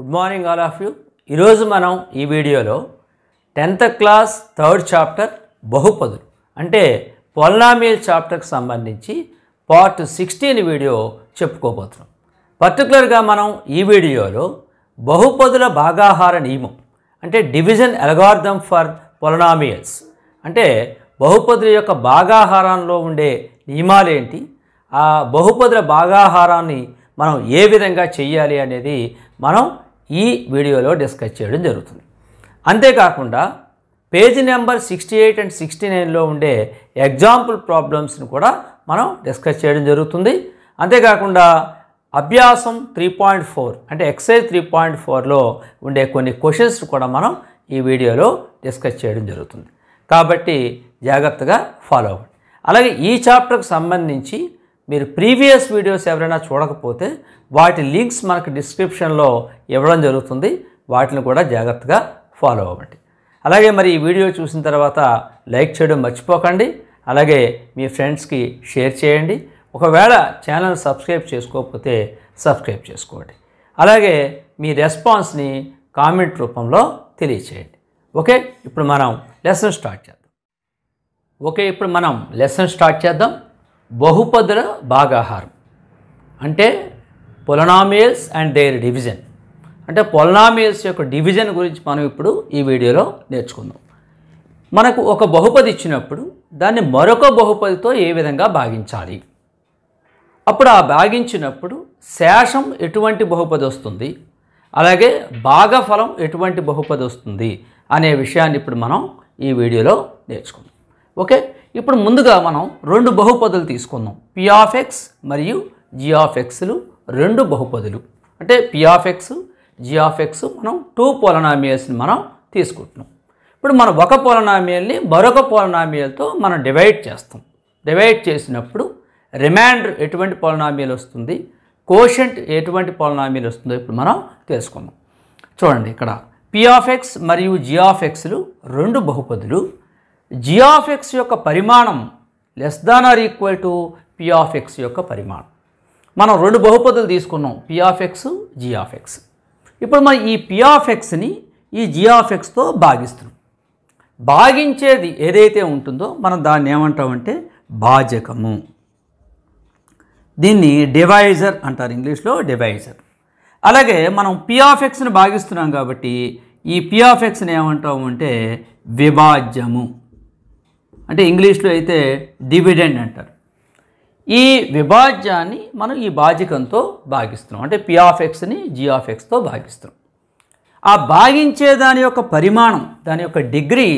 Good morning all of you ఈరోజు మనం ఈ వీడియోలో టెన్త్ క్లాస్ థర్డ్ చాప్టర్ బహుపదులు అంటే పొల్నామియల్ చాప్టర్కి సంబంధించి పార్ట్ సిక్స్టీన్ వీడియో చెప్పుకోబోతున్నాం పర్టికులర్గా మనం ఈ వీడియోలో బహుపదుల భాగాహార నియమం అంటే డివిజన్ అలగార్థం ఫర్ పొలనామియల్స్ అంటే బహుపదుల యొక్క భాగాహారంలో ఉండే నియమాలేంటి ఆ బహుపదుల భాగాహారాన్ని మనం ఏ విధంగా చేయాలి అనేది మనం ఈ వీడియోలో డిస్కస్ చేయడం జరుగుతుంది అంతేకాకుండా page number sixty eight and sixty నైన్లో ఉండే ఎగ్జాంపుల్ ప్రాబ్లమ్స్ని కూడా మనం డిస్కస్ చేయడం జరుగుతుంది అంతేకాకుండా అభ్యాసం త్రీ పాయింట్ ఫోర్ అంటే ఎక్సైజ్ త్రీ పాయింట్ ఫోర్లో ఉండే కొన్ని క్వశ్చన్స్ కూడా మనం ఈ వీడియోలో డిస్కస్ చేయడం జరుగుతుంది కాబట్టి జాగ్రత్తగా ఫాలో అవ్వండి అలాగే ఈ చాప్టర్కు సంబంధించి మీరు ప్రీవియస్ వీడియోస్ ఎవరైనా చూడకపోతే వాటి లింక్స్ మనకు డిస్క్రిప్షన్లో ఇవ్వడం జరుగుతుంది వాటిని కూడా జాగ్రత్తగా ఫాలో అవ్వండి అలాగే మరి ఈ వీడియో చూసిన తర్వాత లైక్ చేయడం మర్చిపోకండి అలాగే మీ ఫ్రెండ్స్కి షేర్ చేయండి ఒకవేళ ఛానల్ సబ్స్క్రైబ్ చేసుకోకపోతే సబ్స్క్రైబ్ చేసుకోండి అలాగే మీ రెస్పాన్స్ని కామెంట్ రూపంలో తెలియచేయండి ఓకే ఇప్పుడు మనం లెసన్ స్టార్ట్ చేద్దాం ఓకే ఇప్పుడు మనం లెసన్ స్టార్ట్ చేద్దాం బహుపదుల భాగాహారం అంటే పొలనామియల్స్ అండ్ దేర్ డివిజన్ అంటే పొలనామియల్స్ యొక్క డివిజన్ గురించి మనం ఇప్పుడు ఈ వీడియోలో నేర్చుకుందాం మనకు ఒక బహుపది ఇచ్చినప్పుడు దాన్ని మరొక బహుపదితో ఏ విధంగా భాగించాలి అప్పుడు ఆ భాగించినప్పుడు శేషం ఎటువంటి బహుపది వస్తుంది అలాగే భాగఫలం ఎటువంటి బహుపది వస్తుంది అనే విషయాన్ని ఇప్పుడు మనం ఈ వీడియోలో నేర్చుకుందాం ఓకే ఇప్పుడు ముందుగా మనం రెండు బహుపదులు తీసుకుందాం పిఆఫ్ఎక్స్ మరియు జిఆఫ్ఎక్స్లు రెండు బహుపదులు అంటే పిఆఫ్ఎక్స్ జిఆఫ్ఎక్స్ మనం టూ పొలనామియల్స్ని మనం తీసుకుంటున్నాం ఇప్పుడు మనం ఒక పొలనామియల్ని మరొక పోలనామియల్తో మనం డివైడ్ చేస్తాం డివైడ్ చేసినప్పుడు రిమైండర్ ఎటువంటి పోలనామియల్ వస్తుంది కోషెంట్ ఎటువంటి పోలనామియల్ వస్తుందో ఇప్పుడు మనం తెలుసుకుందాం చూడండి ఇక్కడ పిఆఫ్ఎక్స్ మరియు జిఆఫ్ఎక్స్లు రెండు బహుపదులు జిఆఫ్ఎక్స్ యొక్క పరిమాణం less than or equal to p of x యొక్క పరిమాణం మనం రెండు బహుపదులు తీసుకున్నాం పిఆఫ్ఎక్స్ జిఆఫ్ఎక్స్ ఇప్పుడు మనం ఈ పిఆఫ్ఎక్స్ని ఈ జిఆఫ్ఎక్స్తో భాగిస్తున్నాం భాగించేది ఏదైతే ఉంటుందో మనం దాన్ని ఏమంటామంటే భాజకము దీన్ని డివైజర్ అంటారు ఇంగ్లీష్లో డివైజర్ అలాగే మనం పిఆఫ్ఎక్స్ని భాగిస్తున్నాం కాబట్టి ఈ పిఆఫ్ఎక్స్ని ఏమంటాము అంటే విభాజ్యము అంటే ఇంగ్లీష్లో అయితే డివిడెండ్ అంటారు ఈ విభాజ్యాన్ని మనం ఈ బాధికంతో భాగిస్తున్నాం అంటే పి ఆఫ్ ఎక్స్ని జి ఆఫ్ ఎక్స్తో భాగిస్తున్నాం ఆ భాగించే దాని యొక్క పరిమాణం దాని యొక్క డిగ్రీ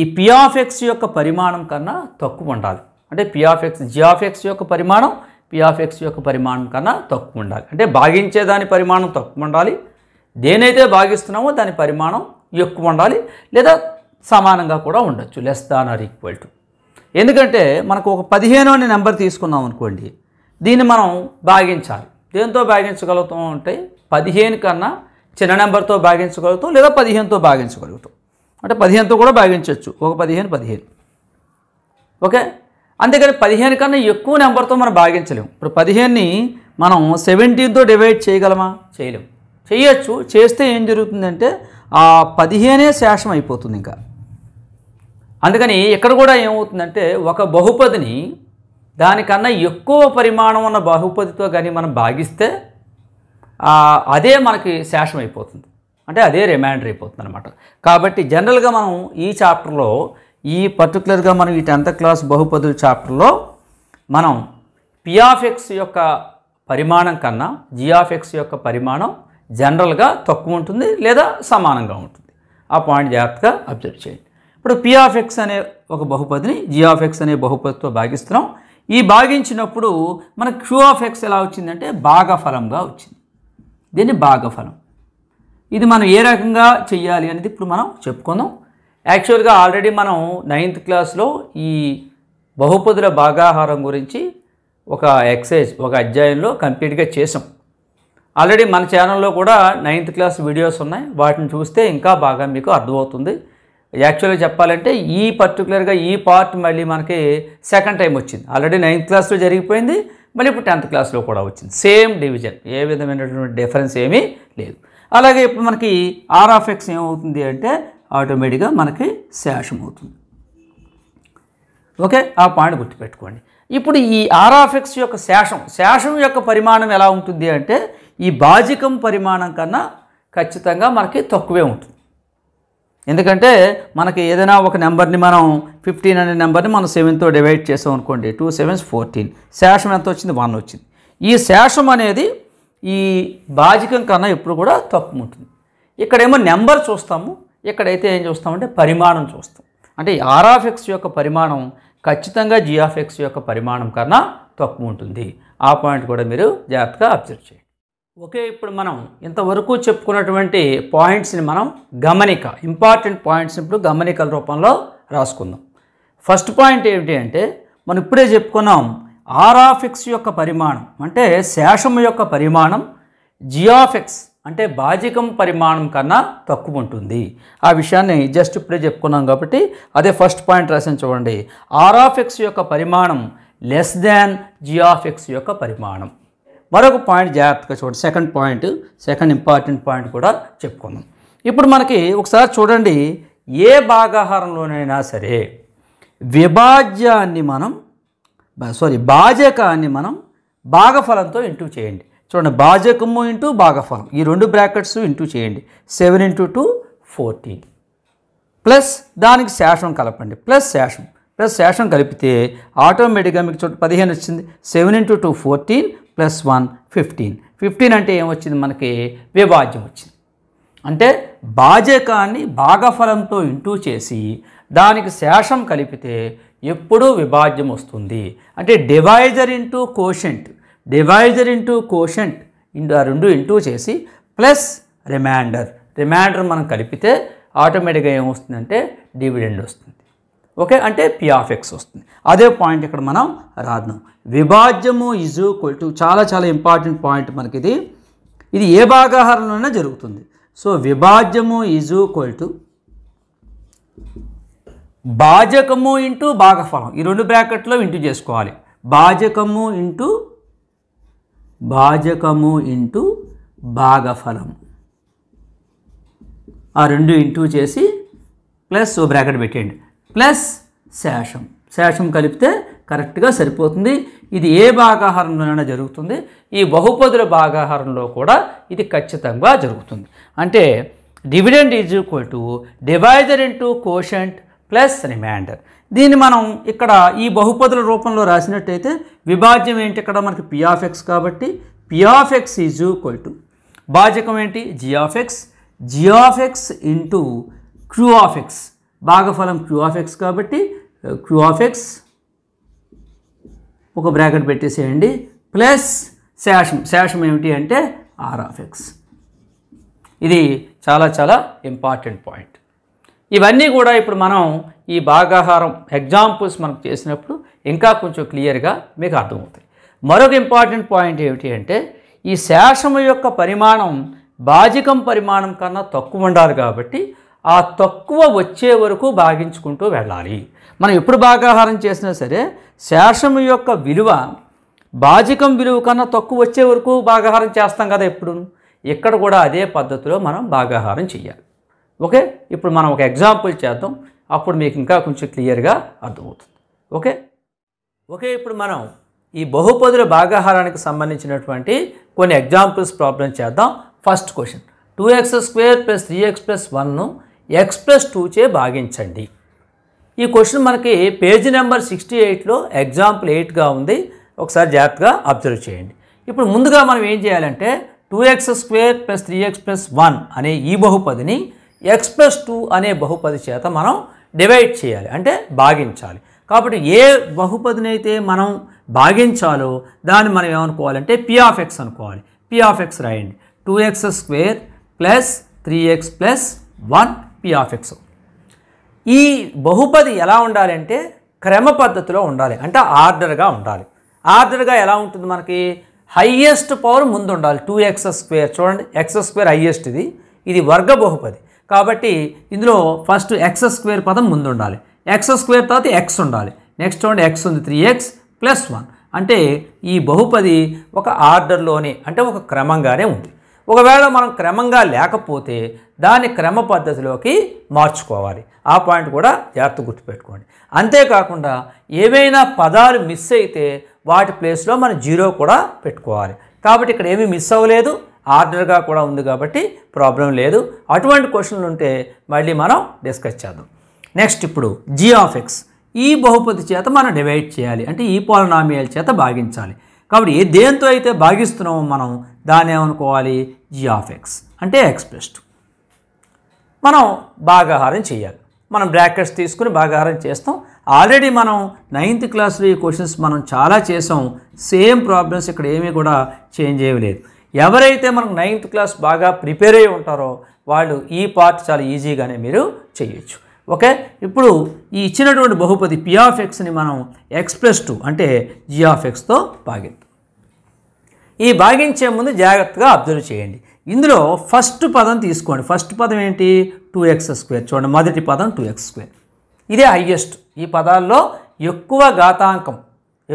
ఈ పి ఆఫ్ ఎక్స్ యొక్క పరిమాణం కన్నా తక్కువ ఉండాలి అంటే p of x g of x యొక్క పరిమాణం పి ఆఫ్ ఎక్స్ యొక్క పరిమాణం కన్నా తక్కువ ఉండాలి అంటే భాగించే దాని పరిమాణం తక్కువ ఉండాలి దేనైతే భాగిస్తున్నామో దాని పరిమాణం ఎక్కువ ఉండాలి లేదా సమానంగా కూడా ఉండొచ్చు less than or equal to ఎందుకంటే మనకు ఒక పదిహేను అనే నెంబర్ తీసుకున్నాం అనుకోండి దీన్ని మనం భాగించాలి దేంతో భాగించగలుగుతాం అంటే పదిహేను కన్నా చిన్న నెంబర్తో భాగించగలుగుతాం లేదా పదిహేనుతో భాగించగలుగుతాం అంటే పదిహేనుతో కూడా భాగించవచ్చు ఒక పదిహేను పదిహేను ఓకే అంతేకాని పదిహేను కన్నా ఎక్కువ నెంబర్తో మనం భాగించలేము ఇప్పుడు పదిహేనుని మనం సెవెంటీన్తో డివైడ్ చేయగలమా చేయలేము చేయొచ్చు చేస్తే ఏం జరుగుతుందంటే ఆ పదిహేనే శేషం అయిపోతుంది ఇంకా అందుకని ఇక్కడ కూడా ఏమవుతుందంటే ఒక బహుపదిని దానికన్నా ఎక్కువ పరిమాణం ఉన్న బహుపదితో కానీ మనం భాగిస్తే అదే మనకి శేషం అయిపోతుంది అంటే అదే రిమైండర్ అయిపోతుంది అనమాట కాబట్టి జనరల్గా మనం ఈ చాప్టర్లో ఈ పర్టికులర్గా మనం ఈ టెన్త్ క్లాస్ బహుపదుల చాప్టర్లో మనం పిఆఫ్ఎక్స్ యొక్క పరిమాణం కన్నా జిఆఫ్ఎక్స్ యొక్క పరిమాణం జనరల్గా తక్కువ ఉంటుంది లేదా సమానంగా ఉంటుంది ఆ పాయింట్ జాగ్రత్తగా అబ్జర్వ్ చేయండి ఇప్పుడు పిఆఫ్ఎక్స్ ఎక్స్ అనే ఒక బహుపదిని జిఆఫ్ఎక్స్ ఎక్స్ అనే బహుపదితో భాగిస్తున్నాం ఈ భాగించినప్పుడు మనకు క్యూ ఆఫ్ ఎక్స్ ఎలా వచ్చిందంటే భాగఫలంగా వచ్చింది దీన్ని భాగఫలం ఇది మనం ఏ రకంగా చెయ్యాలి అనేది ఇప్పుడు మనం చెప్పుకుందాం యాక్చువల్గా ఆల్రెడీ మనం నైన్త్ క్లాస్లో ఈ బహుపదుల భాగాహారం గురించి ఒక ఎక్సైజ్ ఒక అధ్యాయంలో కంప్లీట్గా చేసాం ఆల్రెడీ మన ఛానల్లో కూడా నైన్త్ క్లాస్ వీడియోస్ ఉన్నాయి వాటిని చూస్తే ఇంకా బాగా మీకు అర్థమవుతుంది యాక్చువల్గా చెప్పాలంటే ఈ పర్టికులర్గా ఈ పార్ట్ మళ్ళీ మనకి సెకండ్ టైం వచ్చింది ఆల్రెడీ నైన్త్ క్లాస్లో జరిగిపోయింది మళ్ళీ ఇప్పుడు టెన్త్ క్లాస్లో కూడా వచ్చింది సేమ్ డివిజన్ ఏ విధమైనటువంటి డిఫరెన్స్ ఏమీ లేదు అలాగే ఇప్పుడు మనకి ఆర్ ఆఫ్ ఎక్స్ ఏమవుతుంది అంటే ఆటోమేటిక్గా మనకి శేషం అవుతుంది ఓకే ఆ పాయింట్ గుర్తుపెట్టుకోండి ఇప్పుడు ఈ ఆర్ ఆఫ్ ఎక్స్ యొక్క శాషం శేషం యొక్క పరిమాణం ఎలా ఉంటుంది అంటే ఈ బాజికం పరిమాణం కన్నా ఖచ్చితంగా మనకి తక్కువే ఉంటుంది ఎందుకంటే మనకి ఏదైనా ఒక నెంబర్ని మనం ఫిఫ్టీన్ అనే నెంబర్ని మనం సెవెన్తో డివైడ్ చేసాం అనుకోండి టూ సెవెన్స్ ఫోర్టీన్ శేషం ఎంత వచ్చింది వన్ వచ్చింది ఈ శేషం అనేది ఈ భాజకం కన్నా ఎప్పుడు కూడా తక్కువ ఉంటుంది ఇక్కడేమో నెంబర్ చూస్తాము ఇక్కడైతే ఏం చూస్తామంటే పరిమాణం చూస్తాం అంటే ఆర్ఆఫ్ఎక్స్ యొక్క పరిమాణం ఖచ్చితంగా జిఆఫ్ఎక్స్ యొక్క పరిమాణం కన్నా తక్కువ ఉంటుంది ఆ పాయింట్ కూడా మీరు జాగ్రత్తగా అబ్జర్వ్ చేయండి ఓకే ఇప్పుడు మనం ఇంతవరకు చెప్పుకున్నటువంటి పాయింట్స్ని మనం గమనిక ఇంపార్టెంట్ పాయింట్స్ ఇప్పుడు గమనికల రూపంలో రాసుకుందాం ఫస్ట్ పాయింట్ ఏమిటి అంటే మనం ఇప్పుడే చెప్పుకున్నాం ఆర్ఆఫ్ఎక్స్ యొక్క పరిమాణం అంటే శేషం యొక్క పరిమాణం జిఆఫ్ఎక్స్ అంటే బాజికం పరిమాణం కన్నా తక్కువ ఉంటుంది ఆ విషయాన్ని జస్ట్ ఇప్పుడే చెప్పుకున్నాం కాబట్టి అదే ఫస్ట్ పాయింట్ రాసిన చూడండి ఆర్ఆఫ్ఎక్స్ యొక్క పరిమాణం లెస్ దాన్ జిఆఫ్ఎక్స్ యొక్క పరిమాణం మరొక పాయింట్ జాగ్రత్తగా చూడండి second point second important point కూడా చెప్పుకుందాం ఇప్పుడు మనకి ఒకసారి చూడండి ఏ భాగాహారంలోనైనా సరే విభాజ్యాన్ని మనం సారీ భాజకాన్ని మనం భాగఫలంతో ఇంటూ చేయండి చూడండి భాజకము ఇంటూ భాగఫలం ఈ రెండు బ్రాకెట్స్ ఇంటూ చేయండి seven into two fourteen plus దానికి శేషం కలపండి ప్లస్ శేషం ప్లస్ శేషం కలిపితే ఆటోమేటిక్గా మీకు చూడండి పదిహేను వచ్చింది seven into two fourteen plus one fifteen fifteen అంటే ఏమొచ్చింది మనకి విభాజ్యం వచ్చింది అంటే భాజకాన్ని భాగఫలంతో ఇంటూ చేసి దానికి శేషం కలిపితే ఎప్పుడూ విభాజ్యం వస్తుంది అంటే divisor into quotient divisor into quotient into ఆ రెండు ఇంటూ చేసి ప్లస్ రిమాండర్ రిమాండర్ మనం కలిపితే ఆటోమేటిక్గా ఏమొస్తుందంటే డివిడెండ్ వస్తుంది ఓకే అంటే పి ఆఫ్ ఎక్స్ వస్తుంది అదే పాయింట్ ఇక్కడ మనం రాద్దాం విభాజ్యము ఈజ్ ఈక్వల్ టు చాలా చాలా ఇంపార్టెంట్ పాయింట్ మనకి ఇది ఇది ఏ భాగాహారంలోనైనా జరుగుతుంది సో విభాజ్యము ఈజ్ ఈక్వల్ టు భాజకము ఇంటూ భాగఫలం ఈ రెండు బ్రాకెట్లో ఇంటూ చేసుకోవాలి భాజకము ఇంటూ భాజకము ఇంటూ భాగఫలం ఆ రెండు ఇంటూ చేసి ప్లస్ బ్రాకెట్ పెట్టేయండి ప్లస్ శేషం శేషం కలిపితే కరెక్ట్గా సరిపోతుంది ఇది ఏ భాగాహారంలోనైనా జరుగుతుంది ఈ బహుపదుల భాగాహారంలో కూడా ఇది ఖచ్చితంగా జరుగుతుంది అంటే dividend is equal to divisor into quotient plus remainder దీన్ని మనం ఇక్కడ ఈ బహుపదుల రూపంలో రాసినట్టయితే విభాజ్యం ఏంటి ఇక్కడ మనకి పి ఆఫ్ ఎక్స్ కాబట్టి p x is equal to భాజకం ఏంటి g of x x into q x భాగఫలం క్యూ ఆఫ్ ఎక్స్ కాబట్టి క్యూ ఆఫ్ ఎక్స్ ఒక బ్రాకెట్ పెట్టేసేయండి ప్లస్ శాషం శాషం ఏమిటి అంటే ఆర్ ఆఫ్ ఎక్స్ ఇది చాలా చాలా ఇంపార్టెంట్ పాయింట్ ఇవన్నీ కూడా ఇప్పుడు మనం ఈ భాగాహారం ఎగ్జాంపుల్స్ మనం చేసినప్పుడు ఇంకా కొంచెం క్లియర్గా మీకు అర్థమవుతాయి మరొక ఇంపార్టెంట్ పాయింట్ ఏమిటి అంటే ఈ శాషము యొక్క పరిమాణం బాజికం పరిమాణం కన్నా తక్కువ ఉండాలి కాబట్టి ఆ తక్కువ వచ్చే వరకు భాగించుకుంటూ వెళ్ళాలి మనం ఎప్పుడు భాగాహారం చేసినా సరే శేషము యొక్క విలువ బాజికం విలువ కన్నా తక్కువ వచ్చే వరకు భాగాహారం చేస్తాం కదా ఎప్పుడు ఇక్కడ కూడా అదే పద్ధతిలో మనం భాగాహారం చేయాలి ఓకే ఇప్పుడు మనం ఒక ఎగ్జాంపుల్ చేద్దాం అప్పుడు మీకు ఇంకా కొంచెం క్లియర్గా అర్థమవుతుంది ఓకే ఓకే ఇప్పుడు మనం ఈ బహుపదుల భాగాహారానికి సంబంధించినటువంటి కొన్ని ఎగ్జాంపుల్స్ ప్రాబ్లమ్స్ చేద్దాం first question two x square plus three x plus వన్ను ఎక్స్ ప్లస్ టూచే భాగించండి ఈ క్వశ్చన్ మనకి పేజీ నెంబర్ సిక్స్టీ ఎయిట్లో ఎగ్జాంపుల్ ఎయిట్గా ఉంది ఒకసారి జాగ్రత్తగా అబ్జర్వ్ చేయండి ఇప్పుడు ముందుగా మనం ఏం చేయాలంటే two x square plus three x plus one అనే ఈ బహుపదిని ఎక్స్ ప్లస్ టూ అనే బహుపది చేత మనం డివైడ్ చేయాలి అంటే భాగించాలి కాబట్టి ఏ అయితే మనం భాగించాలో దాన్ని మనం ఏమనుకోవాలంటే పి ఆఫ్ ఎక్స్ అనుకోవాలి పి ఆఫ్ ఎక్స్ రాయండి two x square plus three x plus one p x ఈ బహుపది ఎలా ఉండాలి అంటే క్రమ పద్ధతిలో ఉండాలి అంటే ఆర్డర్గా ఉండాలి ఆర్డర్గా ఎలా ఉంటుంది మనకి హయ్యెస్ట్ పవర్ ముందు ఉండాలి టూ ఎక్స్ స్క్వేర్ చూడండి ఎక్స్ స్క్వేర్ హయ్యెస్ట్ ఇది ఇది వర్గ బహుపది కాబట్టి ఇందులో ఫస్ట్ ఎక్స్ స్క్వేర్ పదం ముందు ఉండాలి ఎక్స్ స్క్వేర్ తర్వాత ఎక్స్ ఉండాలి నెక్స్ట్ చూడండి ఎక్స్ ఉంది త్రీ ఎక్స్ ప్లస్ వన్ అంటే ఈ బహుపది ఒక ఆర్డర్లోనే అంటే ఒక క్రమంగానే ఉంది ఒకవేళ మనం క్రమంగా లేకపోతే దాన్ని క్రమ పద్ధతిలోకి మార్చుకోవాలి ఆ పాయింట్ కూడా జాగ్రత్త గుర్తుపెట్టుకోండి అంతేకాకుండా ఏవైనా పదాలు మిస్ అయితే వాటి ప్లేస్లో మనం జీరో కూడా పెట్టుకోవాలి కాబట్టి ఇక్కడ ఏమీ మిస్ అవ్వలేదు ఆర్డర్గా కూడా ఉంది కాబట్టి ప్రాబ్లం లేదు అటువంటి క్వశ్చన్లు ఉంటే మళ్ళీ మనం డిస్కస్ చేద్దాం నెక్స్ట్ ఇప్పుడు జీ ఆఫ్ ఎక్స్ ఈ బహుపతి చేత మనం డివైడ్ చేయాలి అంటే ఈ పాలనామియల్ చేత భాగించాలి కాబట్టి దేంతో అయితే భాగిస్తున్నామో మనం దాన్ని ఏమనుకోవాలి జీ ఆఫ్ ఎక్స్ అంటే ఎక్స్ ప్లస్ టూ మనం భాగాహారం చేయాలి మనం బ్రాకెట్స్ తీసుకుని భాగాహారం చేస్తాం ఆల్రెడీ మనం నైన్త్ క్లాస్లో ఈ క్వశ్చన్స్ మనం చాలా చేసాం సేమ్ ప్రాబ్లమ్స్ ఇక్కడ ఏమీ కూడా చేంజ్ చేయలేదు ఎవరైతే మనకు నైన్త్ క్లాస్ బాగా ప్రిపేర్ అయి ఉంటారో వాళ్ళు ఈ పార్ట్ చాలా ఈజీగానే మీరు చేయొచ్చు ఓకే ఇప్పుడు ఈ ఇచ్చినటువంటి బహుపది పి ఆఫ్ ఎక్స్ని మనం ఎక్స్ ప్లస్ టూ అంటే జీ ఆఫ్ ఎక్స్తో భాగిద్దాం ఈ భాగించే ముందు జాగ్రత్తగా అబ్జర్వ్ చేయండి ఇందులో ఫస్ట్ పదం తీసుకోండి ఫస్ట్ పదం ఏంటి టూ ఎక్స్ స్క్వేర్ చూడండి మొదటి పదం టూ ఎక్స్ స్క్వేర్ ఇదే హయ్యెస్ట్ ఈ పదాల్లో ఎక్కువ ఘాతాంకం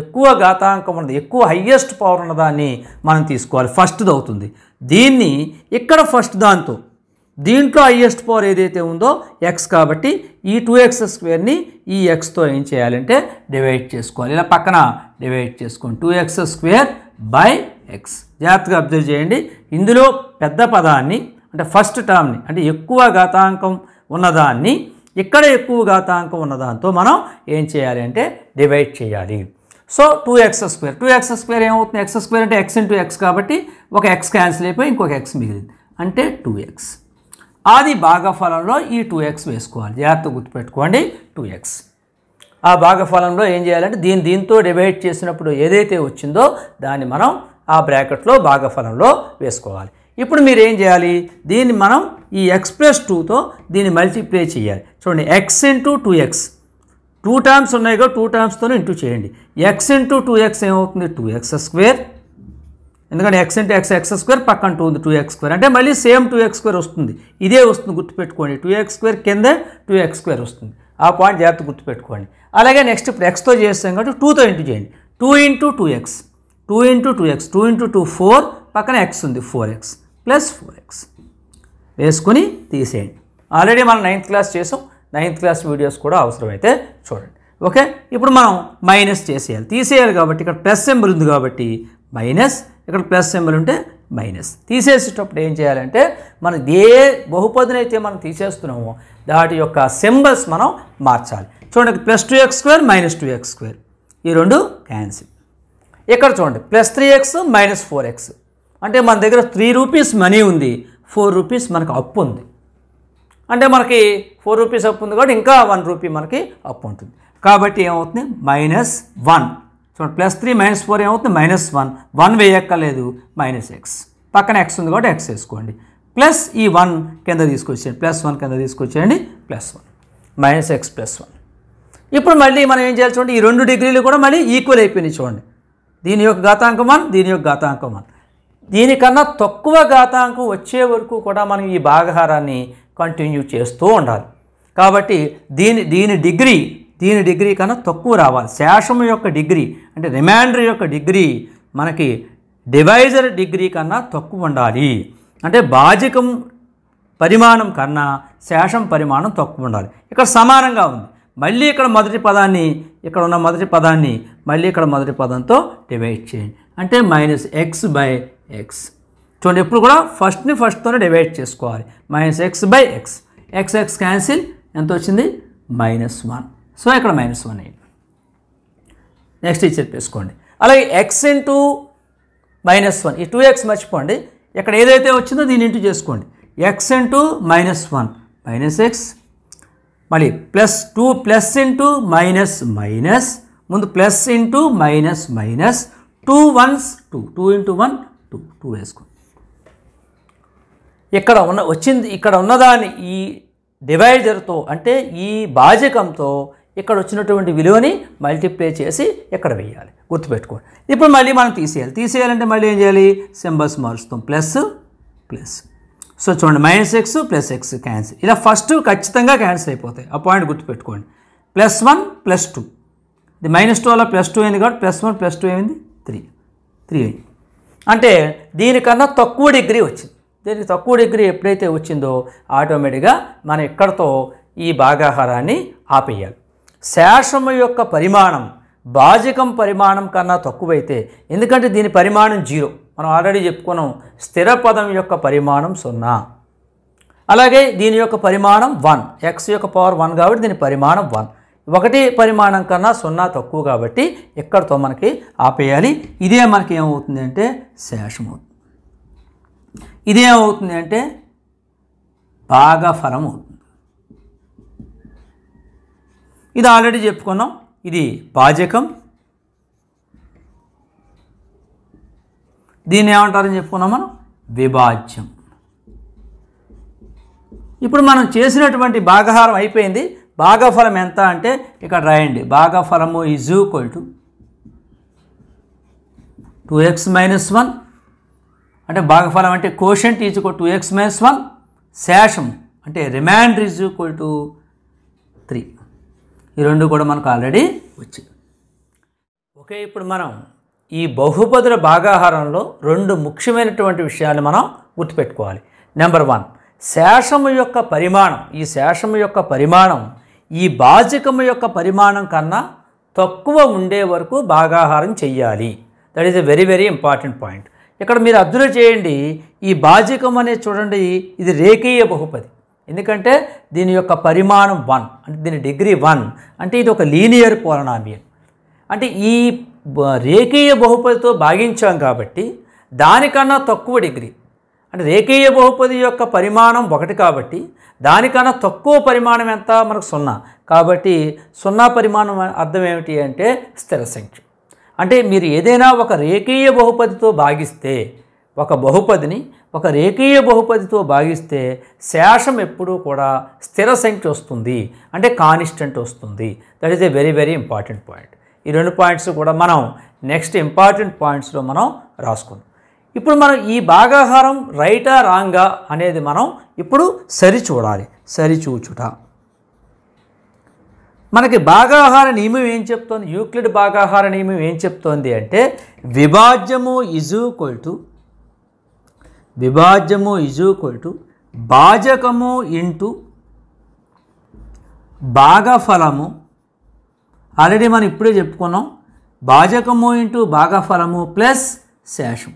ఎక్కువ ఘాతాంకం ఉన్నది ఎక్కువ హయ్యెస్ట్ పవర్ ఉన్నదాన్ని మనం తీసుకోవాలి ఫస్ట్ది అవుతుంది దీన్ని ఇక్కడ ఫస్ట్ దాంతో దీంట్లో హైయెస్ట్ పవర్ ఏదైతే ఉందో ఎక్స్ కాబట్టి ఈ టూ ఎక్స్ స్క్వేర్ని ఈ ఎక్స్తో ఏం చేయాలంటే డివైడ్ చేసుకోవాలి ఇలా పక్కన డివైడ్ చేసుకోండి two x square by x జాగ్రత్తగా అబ్జర్వ్ చేయండి ఇందులో పెద్ద పదాన్ని అంటే ఫస్ట్ టర్మ్ని అంటే ఎక్కువ ఘాతాంకం ఉన్నదాన్ని ఇక్కడ ఎక్కువ ఘాతాంకం ఉన్నదాంతో మనం ఏం చేయాలి అంటే డివైడ్ చేయాలి so two x square two x square ఏమవుతుంది ఎక్స్ స్క్వేర్ అంటే ఎక్స్ ఇంటూ ఎక్స్ కాబట్టి ఒక ఎక్స్ క్యాన్సిల్ అయిపోయి ఇంకొక ఎక్స్ మిగిలింది అంటే టూ ఎక్స్ అది భాగఫలంలో ఈ టూ ఎక్స్ వేసుకోవాలి జాగ్రత్త గుర్తుపెట్టుకోండి టూ ఎక్స్ ఆ భాగఫలంలో ఏం చేయాలంటే దీని దీంతో డివైడ్ చేసినప్పుడు ఏదైతే వచ్చిందో దాన్ని మనం ఆ బ్రాకెట్లో భాగఫలంలో వేసుకోవాలి ఇప్పుడు మీరు ఏం చేయాలి దీన్ని మనం ఈ ఎక్స్ ప్లస్ టూతో దీన్ని మల్టిప్లై చేయాలి చూడండి x into two x two terms ఉన్నాయి కదా టూ టర్మ్స్తో ఇంటూ చేయండి ఎక్స్ ఇంటూ టూ ఎక్స్ ఏమవుతుంది టూ ఎక్స్ స్క్వేర్ ఎందుకంటే x into x x square పక్కన టూ ఉంది టూ ఎక్స్ స్క్వేర్ అంటే మళ్ళీ సేమ్ టూ ఎక్స్ స్క్వేర్ వస్తుంది ఇదే వస్తుంది గుర్తుపెట్టుకోండి టూ ఎక్స్ స్క్వేర్ కింద టూ ఎక్స్ స్క్వేర్ వస్తుంది ఆ పాయింట్ జాగ్రత్త గుర్తుపెట్టుకోండి అలాగే నెక్స్ట్ ఇప్పుడు ఎక్స్తో చేస్తాం కాబట్టి టూతో ఇంటూ చేయండి two into two x two into two x two into two four పక్కన ఎక్స్ ఉంది four x plus four x వేసుకుని తీసేయండి ఆల్రెడీ మనం నైన్త్ క్లాస్ చేసాం నైన్త్ క్లాస్ వీడియోస్ కూడా అవసరమైతే చూడండి ఓకే ఇప్పుడు మనం మైనస్ చేసేయాలి తీసేయాలి కాబట్టి ఇక్కడ ప్లస్ సింబల్ ఉంది కాబట్టి మైనస్ ఇక్కడ ప్లస్ సింబల్ ఉంటే మైనస్ తీసేసేటప్పుడు ఏం చేయాలంటే మనం ఏ బహుపదినైతే మనం తీసేస్తున్నామో దాటి యొక్క సింబల్స్ మనం మార్చాలి చూడండి plus two x square minus two x square ఈ రెండు క్యాన్సిల్ ఇక్కడ చూడండి plus three x minus four x అంటే మన దగ్గర త్రీ రూపీస్ మనీ ఉంది ఫోర్ రూపీస్ మనకు అప్పు ఉంది అంటే మనకి ఫోర్ రూపీస్ అప్పు ఉంది కాబట్టి ఇంకా వన్ రూపీ మనకి అప్పు ఉంటుంది కాబట్టి ఏమవుతుంది మైనస్ వన్ చూడండి ప్లస్ త్రీ మైనస్ ఫోర్ ఏమవుతుంది మైనస్ వన్ వన్ వేయక్కర్లేదు మైనస్ ఎక్స్ పక్కన ఎక్స్ ఉంది కాబట్టి ఎక్స్ వేసుకోండి ప్లస్ ఈ వన్ కింద తీసుకొచ్చేయండి ప్లస్ వన్ కింద తీసుకొచ్చేయండి plus one minus x plus one ఇప్పుడు మళ్ళీ మనం ఏం చేయాలి చూడండి ఈ రెండు డిగ్రీలు కూడా మళ్ళీ ఈక్వల్ అయిపోయినాయి చూడండి దీని యొక్క ఘాతాంకం వన్ దీని యొక్క ఘాతాంకం వన్ దీనికన్నా తక్కువ ఘాతాంకం వచ్చే వరకు కూడా మనం ఈ భాగహారాన్ని కంటిన్యూ చేస్తూ ఉండాలి కాబట్టి దీని దీని డిగ్రీ దీని డిగ్రీ కన్నా తక్కువ రావాలి శేషం యొక్క డిగ్రీ అంటే రిమాండర్ యొక్క డిగ్రీ మనకి డివైజర్ డిగ్రీ కన్నా తక్కువ ఉండాలి అంటే బాజికం పరిమాణం కన్నా శేషం పరిమాణం తక్కువ ఉండాలి ఇక్కడ సమానంగా ఉంది మళ్ళీ ఇక్కడ మొదటి పదాన్ని ఇక్కడ ఉన్న మొదటి పదాన్ని మళ్ళీ ఇక్కడ మొదటి పదంతో డివైడ్ చేయండి అంటే మైనస్ ఎక్స్ బై ఎక్స్ చూడండి ఎప్పుడు కూడా ఫస్ట్ని ఫస్ట్తోనే డివైడ్ చేసుకోవాలి minus x by x x x cancel ఎంత వచ్చింది మైనస్ వన్ సో ఇక్కడ మైనస్ వన్ అయింది నెక్స్ట్ ఇది చెప్పేసుకోండి అలాగే ఎక్స్ ఇంటూ మైనస్ వన్ ఈ టూ ఎక్స్ మర్చిపోండి ఇక్కడ ఏదైతే వచ్చిందో దీని ఇంటూ చేసుకోండి x into minus one minus x మళ్ళీ plus two plus into minus minus ముందు plus into minus minus two ones two two into one two two వేసుకోండి ఇక్కడ ఉన్న వచ్చింది ఇక్కడ ఉన్నదాన్ని ఈ డివైజర్తో అంటే ఈ భాజకంతో ఇక్కడ వచ్చినటువంటి విలువని మల్టిప్లై చేసి ఇక్కడ వేయాలి గుర్తుపెట్టుకోండి ఇప్పుడు మళ్ళీ మనం తీసేయాలి తీసేయాలంటే మళ్ళీ ఏం చేయాలి సింబల్స్ మారుస్తాం ప్లస్ ప్లస్ సో చూడండి minus x plus x cancel ఇలా ఫస్ట్ ఖచ్చితంగా క్యాన్సిల్ అయిపోతాయి ఆ పాయింట్ గుర్తుపెట్టుకోండి ప్లస్ వన్ ప్లస్ టూ ఇది మైనస్ టూ అలా ప్లస్ టూ అయింది కాబట్టి ప్లస్ వన్ ప్లస్ టూ ఏమైంది త్రీ త్రీ అయింది అంటే దీనికన్నా తక్కువ డిగ్రీ వచ్చింది దీనికి తక్కువ డిగ్రీ ఎప్పుడైతే వచ్చిందో ఆటోమేటిక్గా మనం ఇక్కడతో ఈ భాగాహారాన్ని ఆపేయాలి శాసము యొక్క పరిమాణం భాజకం పరిమాణం కన్నా తక్కువైతే ఎందుకంటే దీని పరిమాణం జీరో మనం ఆల్రెడీ చెప్పుకున్నాం స్థిర పదం యొక్క పరిమాణం సున్నా అలాగే దీని యొక్క పరిమాణం వన్ ఎక్స్ యొక్క పవర్ వన్ కాబట్టి దీని పరిమాణం వన్ ఒకటి పరిమాణం కన్నా సున్నా తక్కువ కాబట్టి ఎక్కడితో మనకి ఆపేయాలి ఇదే మనకి ఏమవుతుంది అంటే అవుతుంది ఇదేమవుతుంది అంటే భాగఫలం అవుతుంది ఇది ఆల్రెడీ చెప్పుకున్నాం ఇది పాజకం దీన్ని ఏమంటారని చెప్పుకున్నాం మనం విభాజ్యం ఇప్పుడు మనం చేసినటువంటి భాగహారం అయిపోయింది భాగఫలం ఎంత అంటే ఇక్కడ రాయండి భాగఫలము is equal to two x minus one అంటే భాగఫలం అంటే quotient is equal two x minus one శేషం అంటే రిమాండర్ ఈజ్ ఈక్వల్ టు ఈ రెండు కూడా మనకు ఆల్రెడీ వచ్చింది ఓకే ఇప్పుడు మనం ఈ బహుపదుల భాగాహారంలో రెండు ముఖ్యమైనటువంటి విషయాలు మనం గుర్తుపెట్టుకోవాలి నెంబర్ వన్ శేషము యొక్క పరిమాణం ఈ శేషము యొక్క పరిమాణం ఈ బాజికము యొక్క పరిమాణం కన్నా తక్కువ ఉండే వరకు భాగాహారం చెయ్యాలి that is a very very important point ఇక్కడ మీరు అబ్జర్వ్ చేయండి ఈ బాజికం అనేది చూడండి ఇది రేఖీయ బహుపది ఎందుకంటే దీని యొక్క పరిమాణం వన్ అంటే దీని డిగ్రీ వన్ అంటే ఇది ఒక లీనియర్ పోలనామియల్ అంటే ఈ రేఖీయ బహుపదితో భాగించాం కాబట్టి దానికన్నా తక్కువ డిగ్రీ అంటే రేఖీయ బహుపది యొక్క పరిమాణం ఒకటి కాబట్టి దానికన్నా తక్కువ పరిమాణం ఎంత మనకు సున్నా కాబట్టి సున్నా పరిమాణం అర్థం ఏమిటి అంటే స్థిర సంఖ్య అంటే మీరు ఏదైనా ఒక రేఖీయ బహుపదితో భాగిస్తే ఒక బహుపదిని ఒక రేఖీయ బహుపదితో భాగిస్తే శేషం ఎప్పుడూ కూడా స్థిర సంఖ్య వస్తుంది అంటే కానిస్టెంట్ వస్తుంది that is a very very important point ఈ రెండు పాయింట్స్ కూడా మనం నెక్స్ట్ ఇంపార్టెంట్ పాయింట్స్లో మనం రాసుకుందాం ఇప్పుడు మనం ఈ భాగాహారం రైటా రాంగా అనేది మనం ఇప్పుడు సరి చూడాలి సరి చూచుట మనకి భాగాహార నియమం ఏం చెప్తోంది యూక్లిడ్ భాగాహార నియమం ఏం చెప్తోంది అంటే విభాజ్యము ఈజ్ ఈక్వల్ టు విభాజ్యము ఈజ్ ఈక్వల్ టు భాజకము ఇంటూ భాగఫలము ఆల్రెడీ మనం ఇప్పుడే చెప్పుకున్నాం భాజకము ఇంటూ భాగఫలము ప్లస్ శేషం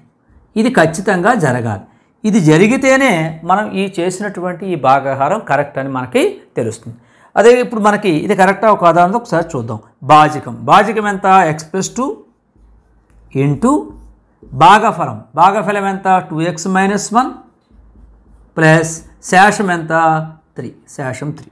ఇది ఖచ్చితంగా జరగాలి ఇది జరిగితేనే మనం ఈ చేసినటువంటి ఈ భాగాహారం కరెక్ట్ అని మనకి తెలుస్తుంది అదే ఇప్పుడు మనకి ఇది కరెక్టా ఒక ఆధారంతో ఒకసారి చూద్దాం భాజకం భాజకం ఎంత ఎక్స్ప్రెస్ టు టూ ఇంటూ భాగఫలం భాగఫలం ఎంత two x minus one plus శేషం ఎంత త్రీ శేషం త్రీ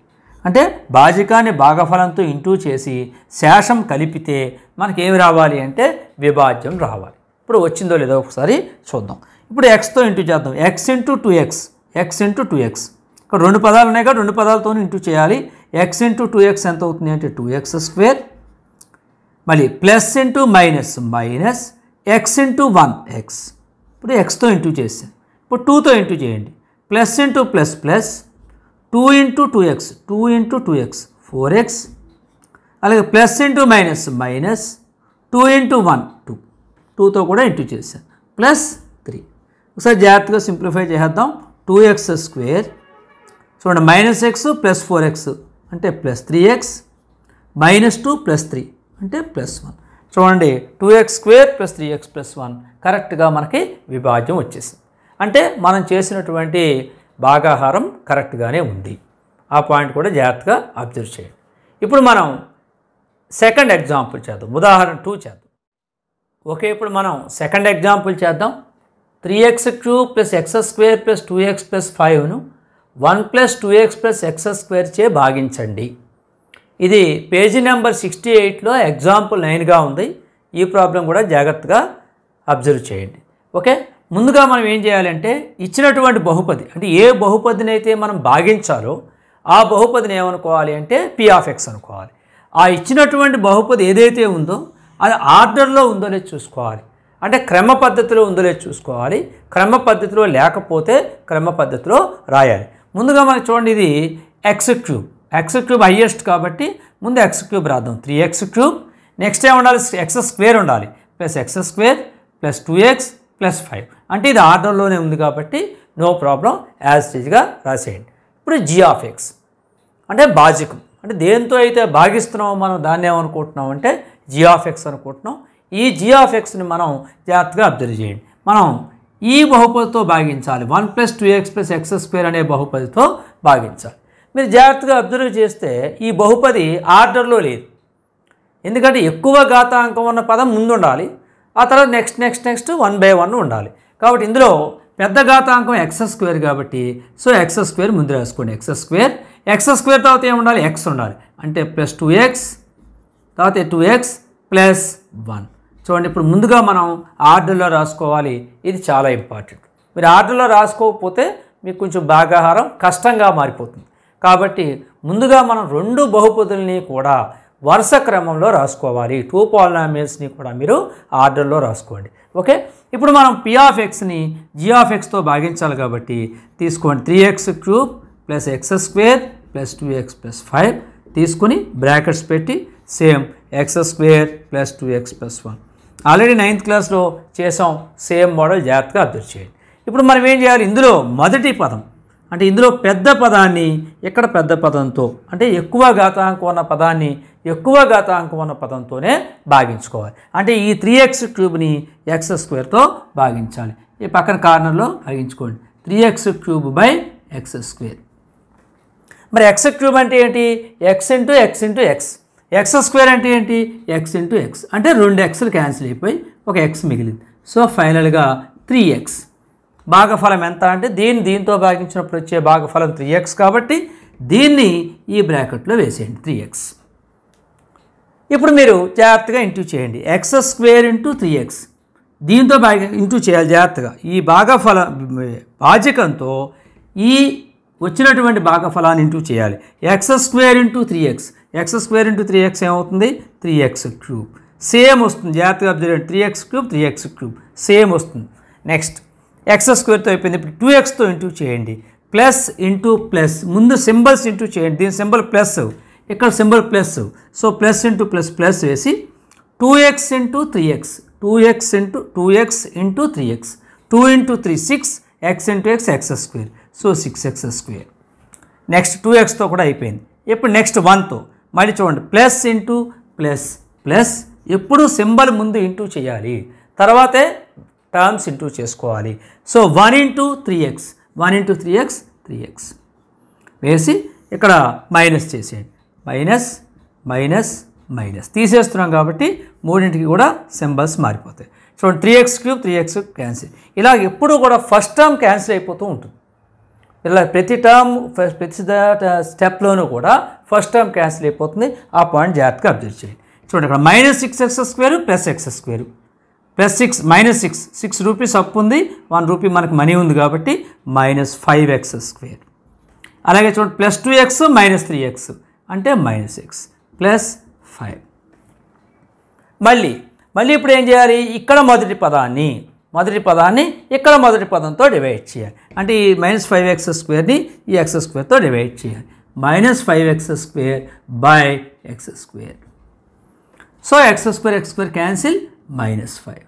అంటే భాజకాన్ని భాగఫలంతో ఇంటూ చేసి శేషం కలిపితే మనకి ఏమి రావాలి అంటే విభాజ్యం రావాలి ఇప్పుడు వచ్చిందో లేదో ఒకసారి చూద్దాం ఇప్పుడు ఎక్స్తో ఇంటూ చేద్దాం x into two x x into two x ఇక్కడ రెండు పదాలు ఉన్నాయి కాబట్టి రెండు పదాలతో ఇంటూ చేయాలి ఎక్స్ ఇంటూ టూ ఎక్స్ ఎంత అవుతుంది అంటే టూ ఎక్స్ స్క్వేర్ మళ్ళీ plus into minus minus x into one x ఇప్పుడు ఎక్స్తో ఇంటూ చేశాను ఇప్పుడు టూతో ఇంటూ చేయండి plus into plus plus two into two x two into two x four x అలాగే plus into minus minus two into one two టూతో కూడా into చేశాను ప్లస్ త్రీ ఒకసారి జాగ్రత్తగా సింప్లిఫై చేద్దాం టూ ఎక్స్ స్క్వేర్ చూడండి minus x plus four x అంటే plus three x minus two plus three అంటే ప్లస్ వన్ చూడండి two x square plus three x plus one కరెక్ట్గా మనకి విభాజ్యం వచ్చేసింది అంటే మనం చేసినటువంటి భాగాహారం కరెక్ట్గానే ఉంది ఆ పాయింట్ కూడా జాగ్రత్తగా అబ్జర్వ్ చేయండి ఇప్పుడు మనం సెకండ్ ఎగ్జాంపుల్ చేద్దాం ఉదాహరణ టూ చేద్దాం ఓకే ఇప్పుడు మనం సెకండ్ ఎగ్జాంపుల్ చేద్దాం three x cube plus x square plus two x plus ఫైవ్ను one plus two x plus x square చే భాగించండి ఇది పేజీ నెంబర్ సిక్స్టీ ఎయిట్లో ఎగ్జాంపుల్ నైన్గా ఉంది ఈ ప్రాబ్లం కూడా జాగ్రత్తగా అబ్జర్వ్ చేయండి ఓకే ముందుగా మనం ఏం చేయాలంటే ఇచ్చినటువంటి బహుపది అంటే ఏ బహుపదిని అయితే మనం భాగించాలో ఆ బహుపదిని ఏమనుకోవాలి అంటే పి ఆఫ్ ఎక్స్ అనుకోవాలి ఆ ఇచ్చినటువంటి బహుపది ఏదైతే ఉందో అది ఆర్డర్లో ఉందో లేదు చూసుకోవాలి అంటే క్రమ పద్ధతిలో ఉందో లేదు చూసుకోవాలి క్రమ పద్ధతిలో లేకపోతే క్రమ పద్ధతిలో రాయాలి ముందుగా మనకు చూడండి ఇది x cube x cube highest కాబట్టి ముందు ఎక్స్ క్యూబ్ రాద్దాం త్రీ ఎక్స్ క్యూబ్ నెక్స్ట్ ఏం ఉండాలి ఎక్స్ స్క్వేర్ ఉండాలి plus x square plus two x plus five అంటే ఇది ఆర్డర్లోనే ఉంది కాబట్టి నో ప్రాబ్లం యాజ్ ఇజ్గా రాసేయండి ఇప్పుడు జీ ఆఫ్ ఎక్స్ అంటే భాజకం అంటే దేంతో అయితే భాగిస్తున్నామో మనం దాన్ని ఏమనుకుంటున్నాం అంటే జీ ఆఫ్ ఎక్స్ అనుకుంటున్నాం ఈ జీ ఆఫ్ ఎక్స్ని మనం జాగ్రత్తగా అబ్జర్వ్ చేయండి మనం ఈ బహుపదితో భాగించాలి one plus two x plus x square అనే బహుపదితో భాగించాలి మీరు జాగ్రత్తగా అబ్జర్వ్ చేస్తే ఈ బహుపది ఆర్డర్లో లేదు ఎందుకంటే ఎక్కువ ఘాతాంకం ఉన్న పదం ముందు ఉండాలి ఆ తర్వాత next next next one by one ఉండాలి కాబట్టి ఇందులో పెద్ద ఘాతాంకం ఎక్స్ స్క్వేర్ కాబట్టి సో ఎక్స్ స్క్వేర్ ముందు రాసుకోండి ఎక్స్ స్క్వేర్ ఎక్స్ స్క్వేర్ తర్వాత ఏమి ఉండాలి ఎక్స్ ఉండాలి అంటే ప్లస్ టూ ఎక్స్ తర్వాత టూ ఎక్స్ ప్లస్ వన్ చూడండి ఇప్పుడు ముందుగా మనం ఆర్డర్లో రాసుకోవాలి ఇది చాలా ఇంపార్టెంట్ మీరు ఆర్డర్లో రాసుకోకపోతే మీకు కొంచెం భాగాహారం కష్టంగా మారిపోతుంది కాబట్టి ముందుగా మనం రెండు బహుపదుల్ని కూడా వరుస క్రమంలో రాసుకోవాలి టూ పాలినామియల్స్ని కూడా మీరు ఆర్డర్లో రాసుకోండి ఓకే ఇప్పుడు మనం పి ఆఫ్ ఎక్స్ని జీ ఆఫ్ ఎక్స్తో భాగించాలి కాబట్టి తీసుకోండి three x cube plus x square plus two x plus five తీసుకుని బ్రాకెట్స్ పెట్టి same x square plus two x plus one already ninth క్లాస్లో చేసాం సేమ్ మోడల్ జాగ్రత్తగా అబ్జర్వ్ చేయండి ఇప్పుడు మనం ఏం చేయాలి ఇందులో మొదటి పదం అంటే ఇందులో పెద్ద పదాన్ని ఇక్కడ పెద్ద పదంతో అంటే ఎక్కువ ఘాతాంకం ఉన్న పదాన్ని ఎక్కువ ఘాతాంకం ఉన్న పదంతోనే భాగించుకోవాలి అంటే ఈ త్రీ ఎక్స్ క్యూబ్ని ఎక్స్ స్క్వేర్తో భాగించాలి ఈ పక్కన కార్నర్లో భాగించుకోండి three x cube by x square మరి ఎక్స్ క్యూబ్ అంటే ఏంటి x into x into x x square అంటే ఏంటి ఎక్స్ ఇంటూ ఎక్స్ అంటే రెండు ఎక్స్లు క్యాన్సిల్ అయిపోయి ఒక ఎక్స్ మిగిలింది సో ఫైనల్గా త్రీ ఎక్స్ భాగఫలం ఎంత అంటే దీన్ని దీంతో భాగించినప్పుడు వచ్చే భాగఫలం త్రీ ఎక్స్ కాబట్టి దీన్ని ఈ బ్రాకెట్లో వేసేయండి త్రీ ఎక్స్ ఇప్పుడు మీరు జాగ్రత్తగా ఇంటూ చేయండి x square into three x దీంతో భాగ ఇంటూ చేయాలి జాగ్రత్తగా ఈ భాగఫల భాజకంతో ఈ వచ్చినటువంటి భాగఫలాన్ని ఇంటూ చేయాలి x square into three x x square into three x ఏమవుతుంది త్రీ ఎక్స్ క్యూబ్ సేమ్ వస్తుంది జాగ్రత్తగా three x cube three x cube same వస్తుంది నెక్స్ట్ ఎక్స్ స్క్వేర్తో అయిపోయింది ఇప్పుడు టూ ఎక్స్తో ఇంటూ చేయండి ప్లస్ ఇంటూ ప్లస్ ముందు సింబల్స్ ఇంటూ చేయండి దీని సింబల్ ప్లస్ ఇక్కడ symbol plus so plus into plus plus వేసి two x into three x two x into two x into three x two into three six x into x x square so six x square next two ఎక్స్తో కూడా అయిపోయింది ఇప్పుడు next వన్తో మళ్ళీ చూడండి plus into plus plus ఎప్పుడు symbol ముందు into చేయాలి తర్వాతే టర్మ్స్ ఇంటూ చేసుకోవాలి so one into three x one into three x three x వేసి ఇక్కడ మైనస్ చేసేయండి మైనస్ మైనస్ మైనస్ తీసేస్తున్నాం కాబట్టి మూడింటికి కూడా సింబల్స్ మారిపోతాయి so three x cube three x cancel ఇలా ఎప్పుడు కూడా ఫస్ట్ టర్మ్ క్యాన్సిల్ అయిపోతూ ఉంటుంది ఇలా ప్రతి టర్మ్ ప్రతి స్టెప్లోనూ కూడా ఫస్ట్ టర్మ్ క్యాన్సిల్ అయిపోతుంది ఆ పాయింట్ జాగ్రత్తగా అబ్జర్వ్ చేయండి చూడండి ఇక్కడ minus six x square plus x square plus six minus six six rupees అప్పు ఉంది వన్ రూపీ మనకి మనీ ఉంది కాబట్టి మైనస్ ఫైవ్ ఎక్స్ స్క్వేర్ అలాగే చూడండి plus two x minus three x అంటే మైనస్ ఎక్స్ ప్లస్ ఫైవ్ మళ్ళీ మళ్ళీ ఇప్పుడు ఏం చేయాలి ఇక్కడ మొదటి పదాన్ని మొదటి పదాన్ని ఇక్కడ మొదటి పదంతో డివైడ్ చేయాలి అంటే ఈ మైనస్ ఫైవ్ ఎక్స్ స్క్వేర్ని ఈ ఎక్స్ స్క్వేర్తో డివైడ్ చేయాలి minus five x square by x square so x square x square cancel minus five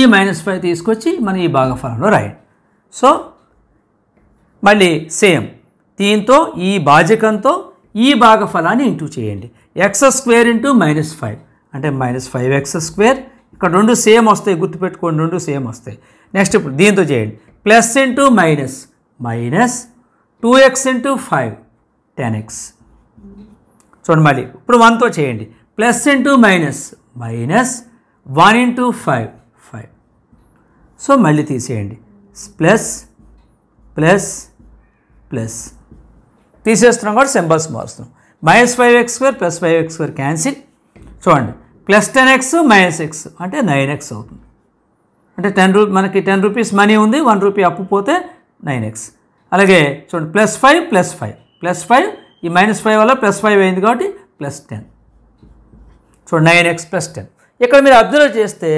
ఈ మైనస్ ఫైవ్ తీసుకొచ్చి మనం ఈ భాగఫలంలో రాయండి సో మళ్ళీ సేమ్ దీంతో ఈ భాజకంతో ఈ భాగఫలాన్ని ఇంటూ చేయండి x square into minus five అంటే మైనస్ ఫైవ్ ఎక్స్ స్క్వేర్ ఇక్కడ రెండు సేమ్ వస్తాయి గుర్తుపెట్టుకోండి రెండు సేమ్ వస్తాయి నెక్స్ట్ ఇప్పుడు దీంతో చేయండి plus into minus minus two x into five ten x చూడండి మళ్ళీ ఇప్పుడు వన్తో చేయండి plus into minus minus one into five so మళ్ళీ తీసేయండి ప్లస్ ప్లస్ ప్లస్ తీసేస్తున్నాం కూడా సింబల్స్ మారుస్తున్నాం minus five x square plus five x square cancel చూడండి plus ten x minus x అంటే నైన్ ఎక్స్ అవుతుంది అంటే టెన్ రూ మనకి టెన్ రూపీస్ మనీ ఉంది వన్ రూపీ అప్పు పోతే నైన్ ఎక్స్ అలాగే చూడండి plus five plus five plus five ఈ మైనస్ ఫైవ్ వల్ల ప్లస్ ఫైవ్ అయింది కాబట్టి ప్లస్ టెన్ చూడండి నైన్ ఎక్స్ ప్లస్ టెన్ ఇక్కడ మీరు అబ్జర్వ్ చేస్తే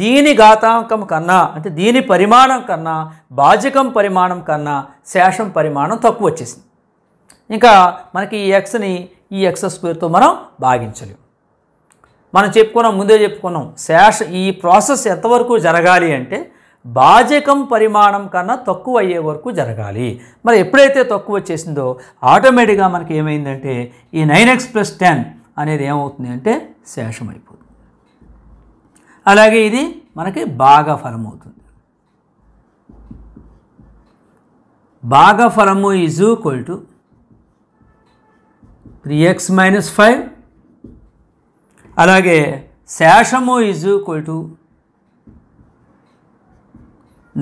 దీని ఘాతాంకం కన్నా అంటే దీని పరిమాణం కన్నా బాజకం పరిమాణం కన్నా శేషం పరిమాణం తక్కువ వచ్చేసింది ఇంకా మనకి ఈ ఎక్స్ని ఈ ఎక్స్ స్క్వేర్తో మనం భాగించలేము మనం చెప్పుకున్నాం ముందే చెప్పుకున్నాం శేష ఈ ప్రాసెస్ ఎంతవరకు జరగాలి అంటే బాజకం పరిమాణం కన్నా తక్కువ అయ్యే వరకు జరగాలి మరి ఎప్పుడైతే తక్కువ వచ్చేసిందో ఆటోమేటిక్గా మనకి ఏమైందంటే ఈ నైన్ ఎక్స్ ప్లస్ టెన్ అనేది ఏమవుతుంది అంటే శేషం అయిపోతుంది అలాగే ఇది మనకి బాగా ఫలమవుతుంది బాగా ఫలము is equal to three x minus five అలాగే శేషము is equal to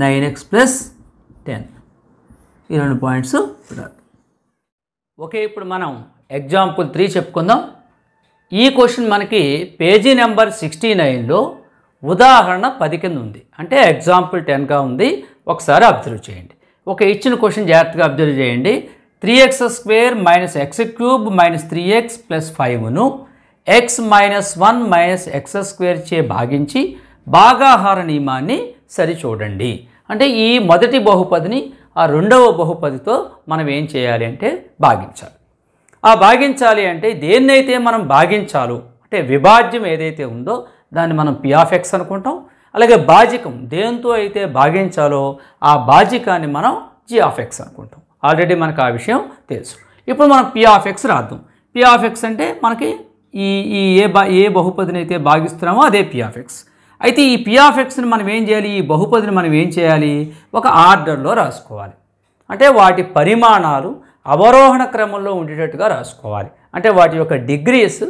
nine x plus ten ఈ రెండు పాయింట్స్ ఓకే ఇప్పుడు మనం ఎగ్జాంపుల్ త్రీ చెప్పుకుందాం ఈ క్వశ్చన్ మనకి పేజీ నెంబర్ సిక్స్టీ నైన్లో ఉదాహరణ పది కింద ఉంది అంటే ఎగ్జాంపుల్ టెన్గా ఉంది ఒకసారి అబ్జర్వ్ చేయండి ఒక ఇచ్చిన క్వశ్చన్ జాగ్రత్తగా అబ్జర్వ్ చేయండి three x square minus x cube minus three x plus ఫైవ్ను x minus one minus x square చే భాగించి భాగాహార నియమాన్ని సరిచూడండి అంటే ఈ మొదటి బహుపదిని ఆ రెండవ బహుపదితో మనం ఏం చేయాలి అంటే భాగించాలి ఆ భాగించాలి అంటే దేన్నైతే మనం భాగించాలో అంటే విభాజ్యం ఏదైతే ఉందో దాన్ని మనం పి ఎక్స్ అనుకుంటాం అలాగే బాజికం దేంతో అయితే భాగించాలో ఆ బాజికాన్ని మనం జీ ఆఫ్ ఎక్స్ అనుకుంటాం ఆల్రెడీ మనకు ఆ విషయం తెలుసు ఇప్పుడు మనం పి ఎక్స్ రాద్దాం పి ఎక్స్ అంటే మనకి ఈ ఈ ఏ బా ఏ బహుపదిని అయితే భాగిస్తున్నామో అదే పి ఎక్స్ అయితే ఈ పి ఎక్స్ని మనం ఏం చేయాలి ఈ బహుపదిని మనం ఏం చేయాలి ఒక ఆర్డర్లో రాసుకోవాలి అంటే వాటి పరిమాణాలు అవరోహణ క్రమంలో ఉండేటట్టుగా రాసుకోవాలి అంటే వాటి యొక్క డిగ్రీస్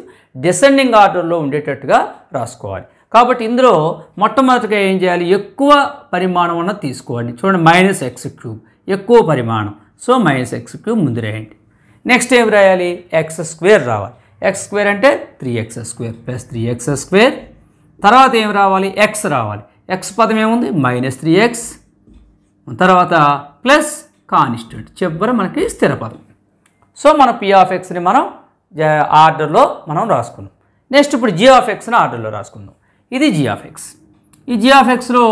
డిసెండింగ్ ఆర్డర్లో ఉండేటట్టుగా రాసుకోవాలి కాబట్టి ఇందులో మొట్టమొదటిగా ఏం చేయాలి ఎక్కువ పరిమాణం అన్న తీసుకోండి చూడండి మైనస్ ఎక్స్ క్యూబ్ ఎక్కువ పరిమాణం సో మైనస్ ఎక్స్ క్యూబ్ ముందు రాయండి నెక్స్ట్ ఏం రాయాలి ఎక్స్ స్క్వేర్ రావాలి ఎక్స్ స్క్వేర్ అంటే three x square plus three x square తర్వాత ఏం రావాలి ఎక్స్ రావాలి ఎక్స్ పదం ఏముంది మైనస్ త్రీ ఎక్స్ తర్వాత ప్లస్ కానిస్టెంట్ చివరి మనకి స్థిరపదం సో మన పి ఎక్స్ని మనం ఆర్డర్లో మనం రాసుకున్నాం నెక్స్ట్ ఇప్పుడు జీ ఆఫ్ ఆర్డర్లో రాసుకుందాం ఇది జీ ఆఫ్ ఎక్స్ ఈ జీ ఆఫ్ ఎక్స్లో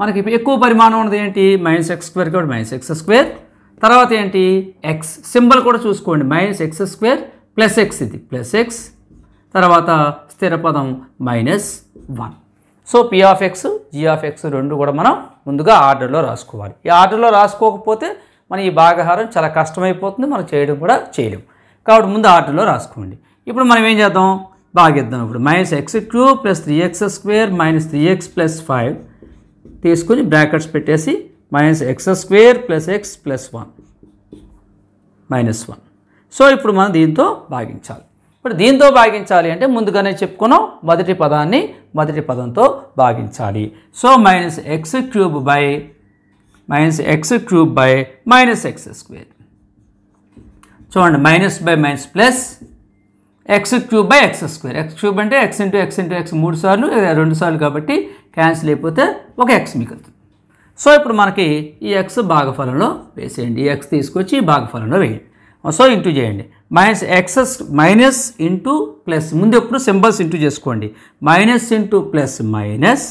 మనకి ఎక్కువ పరిమాణం ఉన్నది ఏంటి మైనస్ ఎక్స్ స్క్వేర్ కాబట్టి మైనస్ ఎక్స్ స్క్వేర్ తర్వాత ఏంటి ఎక్స్ సింబల్ కూడా చూసుకోండి minus x square plus x ఇది ప్లస్ ఎక్స్ తర్వాత స్థిర పదం minus one so p of x g of x రెండు కూడా మనం ముందుగా ఆర్డర్లో రాసుకోవాలి ఈ ఆర్డర్లో రాసుకోకపోతే మన ఈ భాగహారం చాలా కష్టమైపోతుంది మనం చేయడం కూడా చేయలేము కాబట్టి ముందు ఆర్డర్లో రాసుకోండి ఇప్పుడు మనం ఏం చేద్దాం భాగిద్దాం ఇప్పుడు minus x cube plus three x square minus three x plus five తీసుకుని బ్రాకెట్స్ పెట్టేసి minus x square plus x plus one minus one so ఇప్పుడు మనం దీంతో భాగించాలి ఇప్పుడు దీంతో భాగించాలి అంటే ముందుగానే చెప్పుకున్నాం మొదటి పదాన్ని మొదటి పదంతో భాగించాలి so minus x cube by minus x cube by minus x square చూడండి minus by minus plus x cube by x square x cube అంటే x into x into x మూడు సార్లు రెండు సార్లు కాబట్టి క్యాన్సిల్ అయిపోతే ఒక ఎక్స్ మిగులుతుంది సో ఇప్పుడు మనకి ఈ ఎక్స్ భాగఫలంలో వేసేయండి ఈ ఎక్స్ తీసుకొచ్చి భాగఫలంలో వేయండి సో ఇంటూ చేయండి minus excess minus into plus ముందు ఎప్పుడు సింబల్స్ ఇంటూ చేసుకోండి minus into plus minus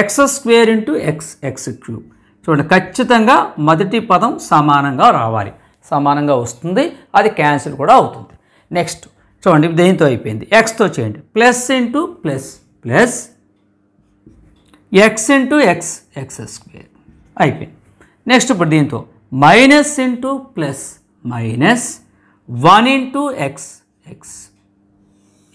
x square into x x cube చూడండి ఖచ్చితంగా మొదటి పదం సమానంగా రావాలి సమానంగా వస్తుంది అది క్యాన్సిల్ కూడా అవుతుంది నెక్స్ట్ చూడండి దేనితో అయిపోయింది ఎక్స్తో చేయండి plus into plus plus x into x x square అయిపోయింది నెక్స్ట్ ఇప్పుడు దీంతో minus into plus minus one into x x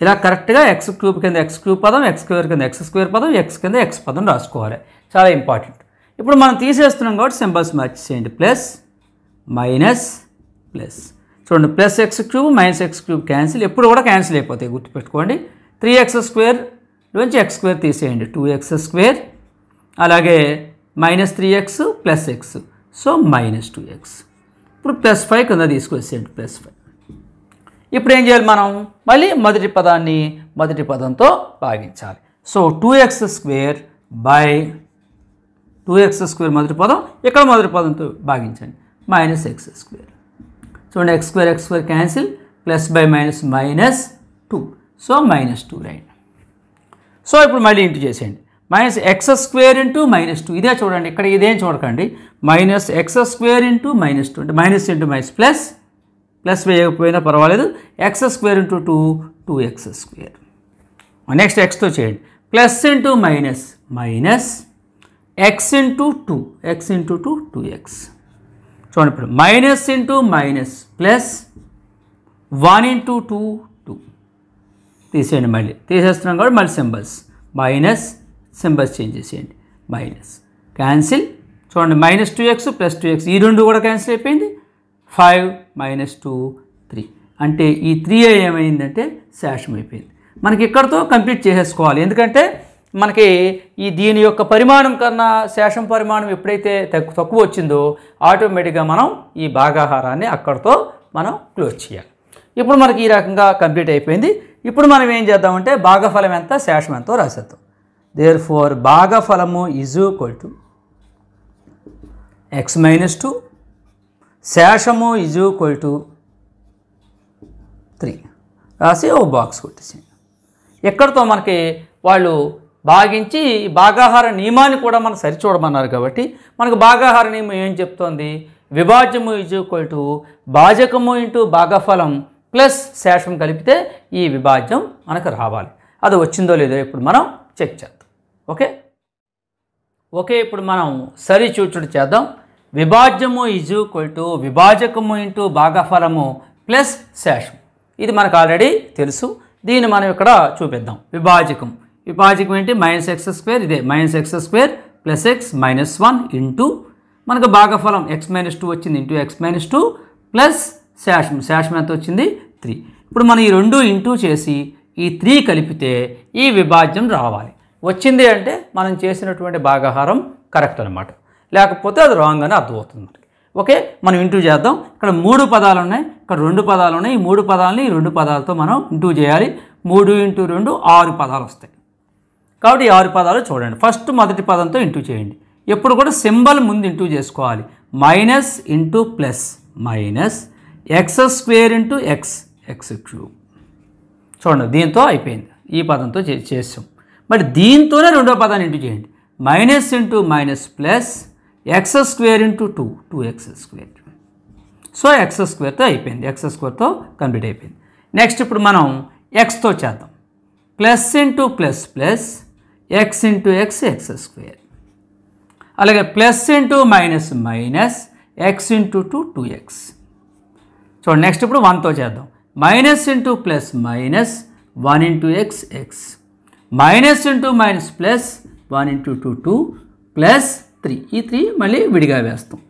ఇలా కరెక్ట్గా ఎక్స్ క్యూబ్ కింద ఎక్స్ క్యూబ్ పదం ఎక్స్ స్క్వేర్ కింద ఎక్స్ స్క్వేర్ పదం ఎక్స్ కింద ఎక్స్ పదం రాసుకోవాలి చాలా ఇంపార్టెంట్ ఇప్పుడు మనం తీసేస్తున్నాం కాబట్టి సింబల్స్ మ్యాచ్ చేయండి ప్లస్ మైనస్ ప్లస్ చూడండి plus x cube minus x cube cancel ఎప్పుడు కూడా క్యాన్సిల్ అయిపోతాయి గుర్తుపెట్టుకోండి త్రీ ఎక్స్ స్క్వేర్ నుంచి ఎక్స్ స్క్వేర్ తీసేయండి టూ ఎక్స్ స్క్వేర్ అలాగే minus three x plus x so minus two x ఇప్పుడు ప్లస్ ఫైవ్ కింద తీసుకొచ్చేయండి ప్లస్ ఫైవ్ ఇప్పుడు ఏం చేయాలి మనం మళ్ళీ మొదటి పదాన్ని మొదటి పదంతో భాగించాలి so two x square by two x square మొదటి పదం ఇక్కడ మొదటి పదంతో భాగించండి మైనస్ x స్క్వేర్ చూడండి and x square x square cancel plus by minus minus 2. So, minus 2 so ఇప్పుడు మళ్ళీ ఇంటూ చేసేయండి minus x square into minus two ఇదే చూడండి ఇక్కడ ఇదేం చూడకండి minus x square into minus two అంటే minus into minus plus plus వేయకపోయినా పర్వాలేదు x square into two two x square next ఎక్స్తో చేయండి plus into minus minus x into two x into two two x చూడండి ఇప్పుడు minus into minus plus one into two two తీసేయండి మళ్ళీ తీసేస్తున్నాం కాబట్టి మళ్ళీ సింబల్స్ మైనస్ సింబల్స్ చేంజ్ చేసేయండి మైనస్ క్యాన్సిల్ చూడండి minus two x plus two x ఈ రెండు కూడా క్యాన్సిల్ అయిపోయింది ఫైవ్ మైనస్ టూ త్రీ అంటే ఈ త్రీ ఏమైందంటే శాషం అయిపోయింది మనకి ఇక్కడతో కంప్లీట్ చేసేసుకోవాలి ఎందుకంటే మనకి ఈ దీని యొక్క పరిమాణం కన్నా శేషం పరిమాణం ఎప్పుడైతే తక్కువ వచ్చిందో ఆటోమేటిక్గా మనం ఈ భాగాహారాన్ని అక్కడితో మనం క్లోజ్ చేయాలి ఇప్పుడు మనకి ఈ రకంగా కంప్లీట్ అయిపోయింది ఇప్పుడు మనం ఏం చేద్దామంటే భాగఫలం ఎంత శేషం ఎంతో రాసేద్దాం దేర్ ఫోర్ భాగఫలము is equal to x minus two శేషము ఈజ్ ఈక్వల్ టు త్రీ రాసి ఓ బాక్స్ కొట్టేసి ఎక్కడితో మనకి వాళ్ళు భాగించి భాగాహార నియమాన్ని కూడా మనం సరిచూడమన్నారు కాబట్టి మనకు భాగాహార నియమం ఏం చెప్తోంది విభాజ్యము ఇజ్ ఈక్వల్ టు భాజకము ఇంటూ భాగఫలం ప్లస్ శేషం కలిపితే ఈ విభాజ్యం మనకు రావాలి అది వచ్చిందో లేదో ఇప్పుడు మనం చెక్ చేద్దాం ఓకే ఓకే ఇప్పుడు మనం సరి చూచుడు చేద్దాం విభాజ్యము ఇజ్ ఈక్వల్ టు విభాజకము ఇంటూ భాగఫలము ప్లస్ శేషం ఇది మనకు ఆల్రెడీ తెలుసు దీన్ని మనం ఇక్కడ చూపిద్దాం విభాజకం విభాజకం ఏంటి మైనస్ ఎక్స్ స్క్వేర్ ఇదే minus x square plus x minus one into మనకు భాగఫలం ఎక్స్ మైనస్ టూ వచ్చింది into x minus two plus శాషం శాషం ఎంత వచ్చింది త్రీ ఇప్పుడు మనం ఈ రెండు ఇంటూ చేసి ఈ త్రీ కలిపితే ఈ విభాజ్యం రావాలి వచ్చింది అంటే మనం చేసినటువంటి భాగాహారం కరెక్ట్ అనమాట లేకపోతే అది రాంగ్ అని అర్థమవుతుంది మనకి ఓకే మనం ఇంటూ చేద్దాం ఇక్కడ మూడు పదాలు ఉన్నాయి ఇక్కడ రెండు పదాలు ఉన్నాయి ఈ మూడు పదాలని ఈ రెండు పదాలతో మనం ఇంటూ చేయాలి మూడు ఇంటూ రెండు ఆరు పదాలు వస్తాయి కాబట్టి ఈ ఆరు పదాలు చూడండి ఫస్ట్ మొదటి పదంతో ఇంటూ చేయండి ఎప్పుడు కూడా సింబల్ ముందు ఇంటూ చేసుకోవాలి minus into plus minus x square into x x cube చూడండి దీంతో అయిపోయింది ఈ పదంతో చే మరి దీంతోనే రెండో పదాన్ని ఇంటూ చేయండి minus into minus plus x square into two two x square so x స్క్వేర్తో అయిపోయింది ఎక్స్ స్క్వేర్తో కంప్లీట్ అయిపోయింది నెక్స్ట్ ఇప్పుడు మనం ఎక్స్తో చేద్దాం plus into plus plus x into x x square అలాగే plus into minus minus x into two two x చూడండి నెక్స్ట్ ఇప్పుడు వన్తో చేద్దాం minus into plus minus one into x x minus into minus plus one into two two plus three ఈ three మళ్ళీ విడిగా వేస్తాం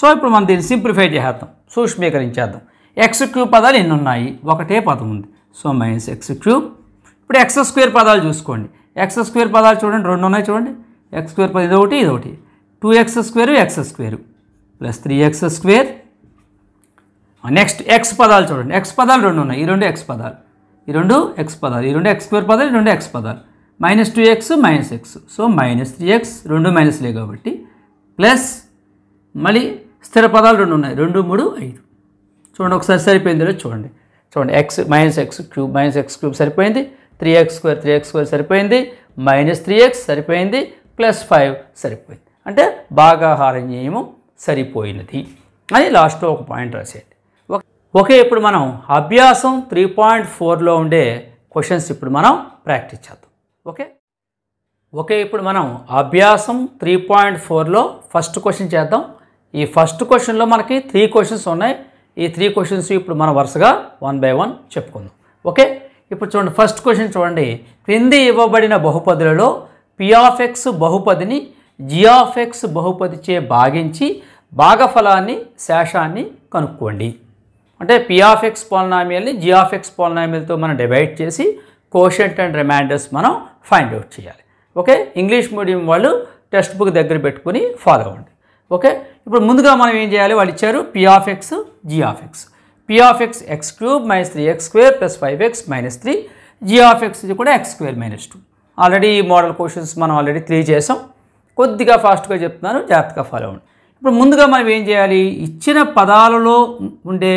so ఇప్పుడు మనం దీన్ని సింప్లిఫై చేద్దాం సూక్ష్మీకరించేద్దాం ఎక్స్ క్యూబ్ పదాలు ఎన్ని ఉన్నాయి ఒకటే పదం ఉంది సో మైనస్ ఎక్స్ క్యూబ్ ఇప్పుడు ఎక్స్ స్క్వేర్ పదాలు చూసుకోండి ఎక్స్ స్క్వేర్ పదాలు చూడండి రెండు ఉన్నాయి చూడండి ఎక్స్ స్క్వేర్ పది ఇదొకటి ఇదొకటి two x square x square plus three x square next x పదాలు చూడండి ఎక్స్ పదాలు రెండు ఉన్నాయి ఈ రెండు ఎక్స్ పదాలు ఈ రెండు ఎక్స్ పదాలు ఈ రెండు ఎక్స్ స్క్వేర్ పదాలు ఈ రెండు ఎక్స్ పదాలు minus two x minus x so minus three x రెండు మైనస్ లే కాబట్టి ప్లస్ మళ్ళీ స్థిర పదాలు రెండు ఉన్నాయి రెండు మూడు ఐదు చూడండి ఒకసారి సరిపోయింది చూడండి చూడండి x minus x cube minus x cube సరిపోయింది three x square three x square సరిపోయింది మైనస్ త్రీ ఎక్స్ సరిపోయింది ప్లస్ ఫైవ్ సరిపోయింది అంటే భాగాహార నియమం సరిపోయినది అని లాస్ట్లో ఒక పాయింట్ రాసేయండి ఓకే ఇప్పుడు మనం అభ్యాసం త్రీ పాయింట్ ఫోర్లో ఉండే క్వశ్చన్స్ ఇప్పుడు మనం ప్రాక్టీస్ చేద్దాం ఓకే ఒకే ఇప్పుడు మనం అభ్యాసం త్రీ పాయింట్ ఫోర్లో ఫస్ట్ క్వశ్చన్ చేద్దాం ఈ ఫస్ట్ క్వశ్చన్లో మనకి త్రీ క్వశ్చన్స్ ఉన్నాయి ఈ త్రీ క్వశ్చన్స్ ఇప్పుడు మనం వరుసగా వన్ బై వన్ చెప్పుకుందాం ఓకే ఇప్పుడు చూడండి ఫస్ట్ క్వశ్చన్ చూడండి క్రింది ఇవ్వబడిన బహుపదులలో పిఆఫ్ఎక్స్ బహుపదిని జిఆఫ్ఎక్స్ బహుపదిచే భాగించి భాగఫలాన్ని శేషాన్ని కనుక్కోండి అంటే పిఆఫ్ఎక్స్ పోలనామియల్ని జిఆఫ్ఎక్స్ పోలనామియల్తో మనం డివైడ్ చేసి కోషెంట్ అండ్ రిమైండర్స్ మనం ఫైండ్ అవుట్ చేయాలి ఓకే ఇంగ్లీష్ మీడియం వాళ్ళు టెక్స్ట్ బుక్ దగ్గర పెట్టుకుని ఫాలో అవ్వండి ఓకే ఇప్పుడు ముందుగా మనం ఏం చేయాలి వాళ్ళు ఇచ్చారు p of x g of x p of x x cube minus three x square plus five x minus three g of x ఇది కూడా x square minus two already ఈ మోడల్ క్వశ్చన్స్ మనం ఆల్రెడీ త్రీ చేసాం కొద్దిగా ఫాస్ట్గా చెప్తున్నాను జాగ్రత్తగా ఫాలో అవ్వండి ఇప్పుడు ముందుగా మనం ఏం చేయాలి ఇచ్చిన పదాలలో ఉండే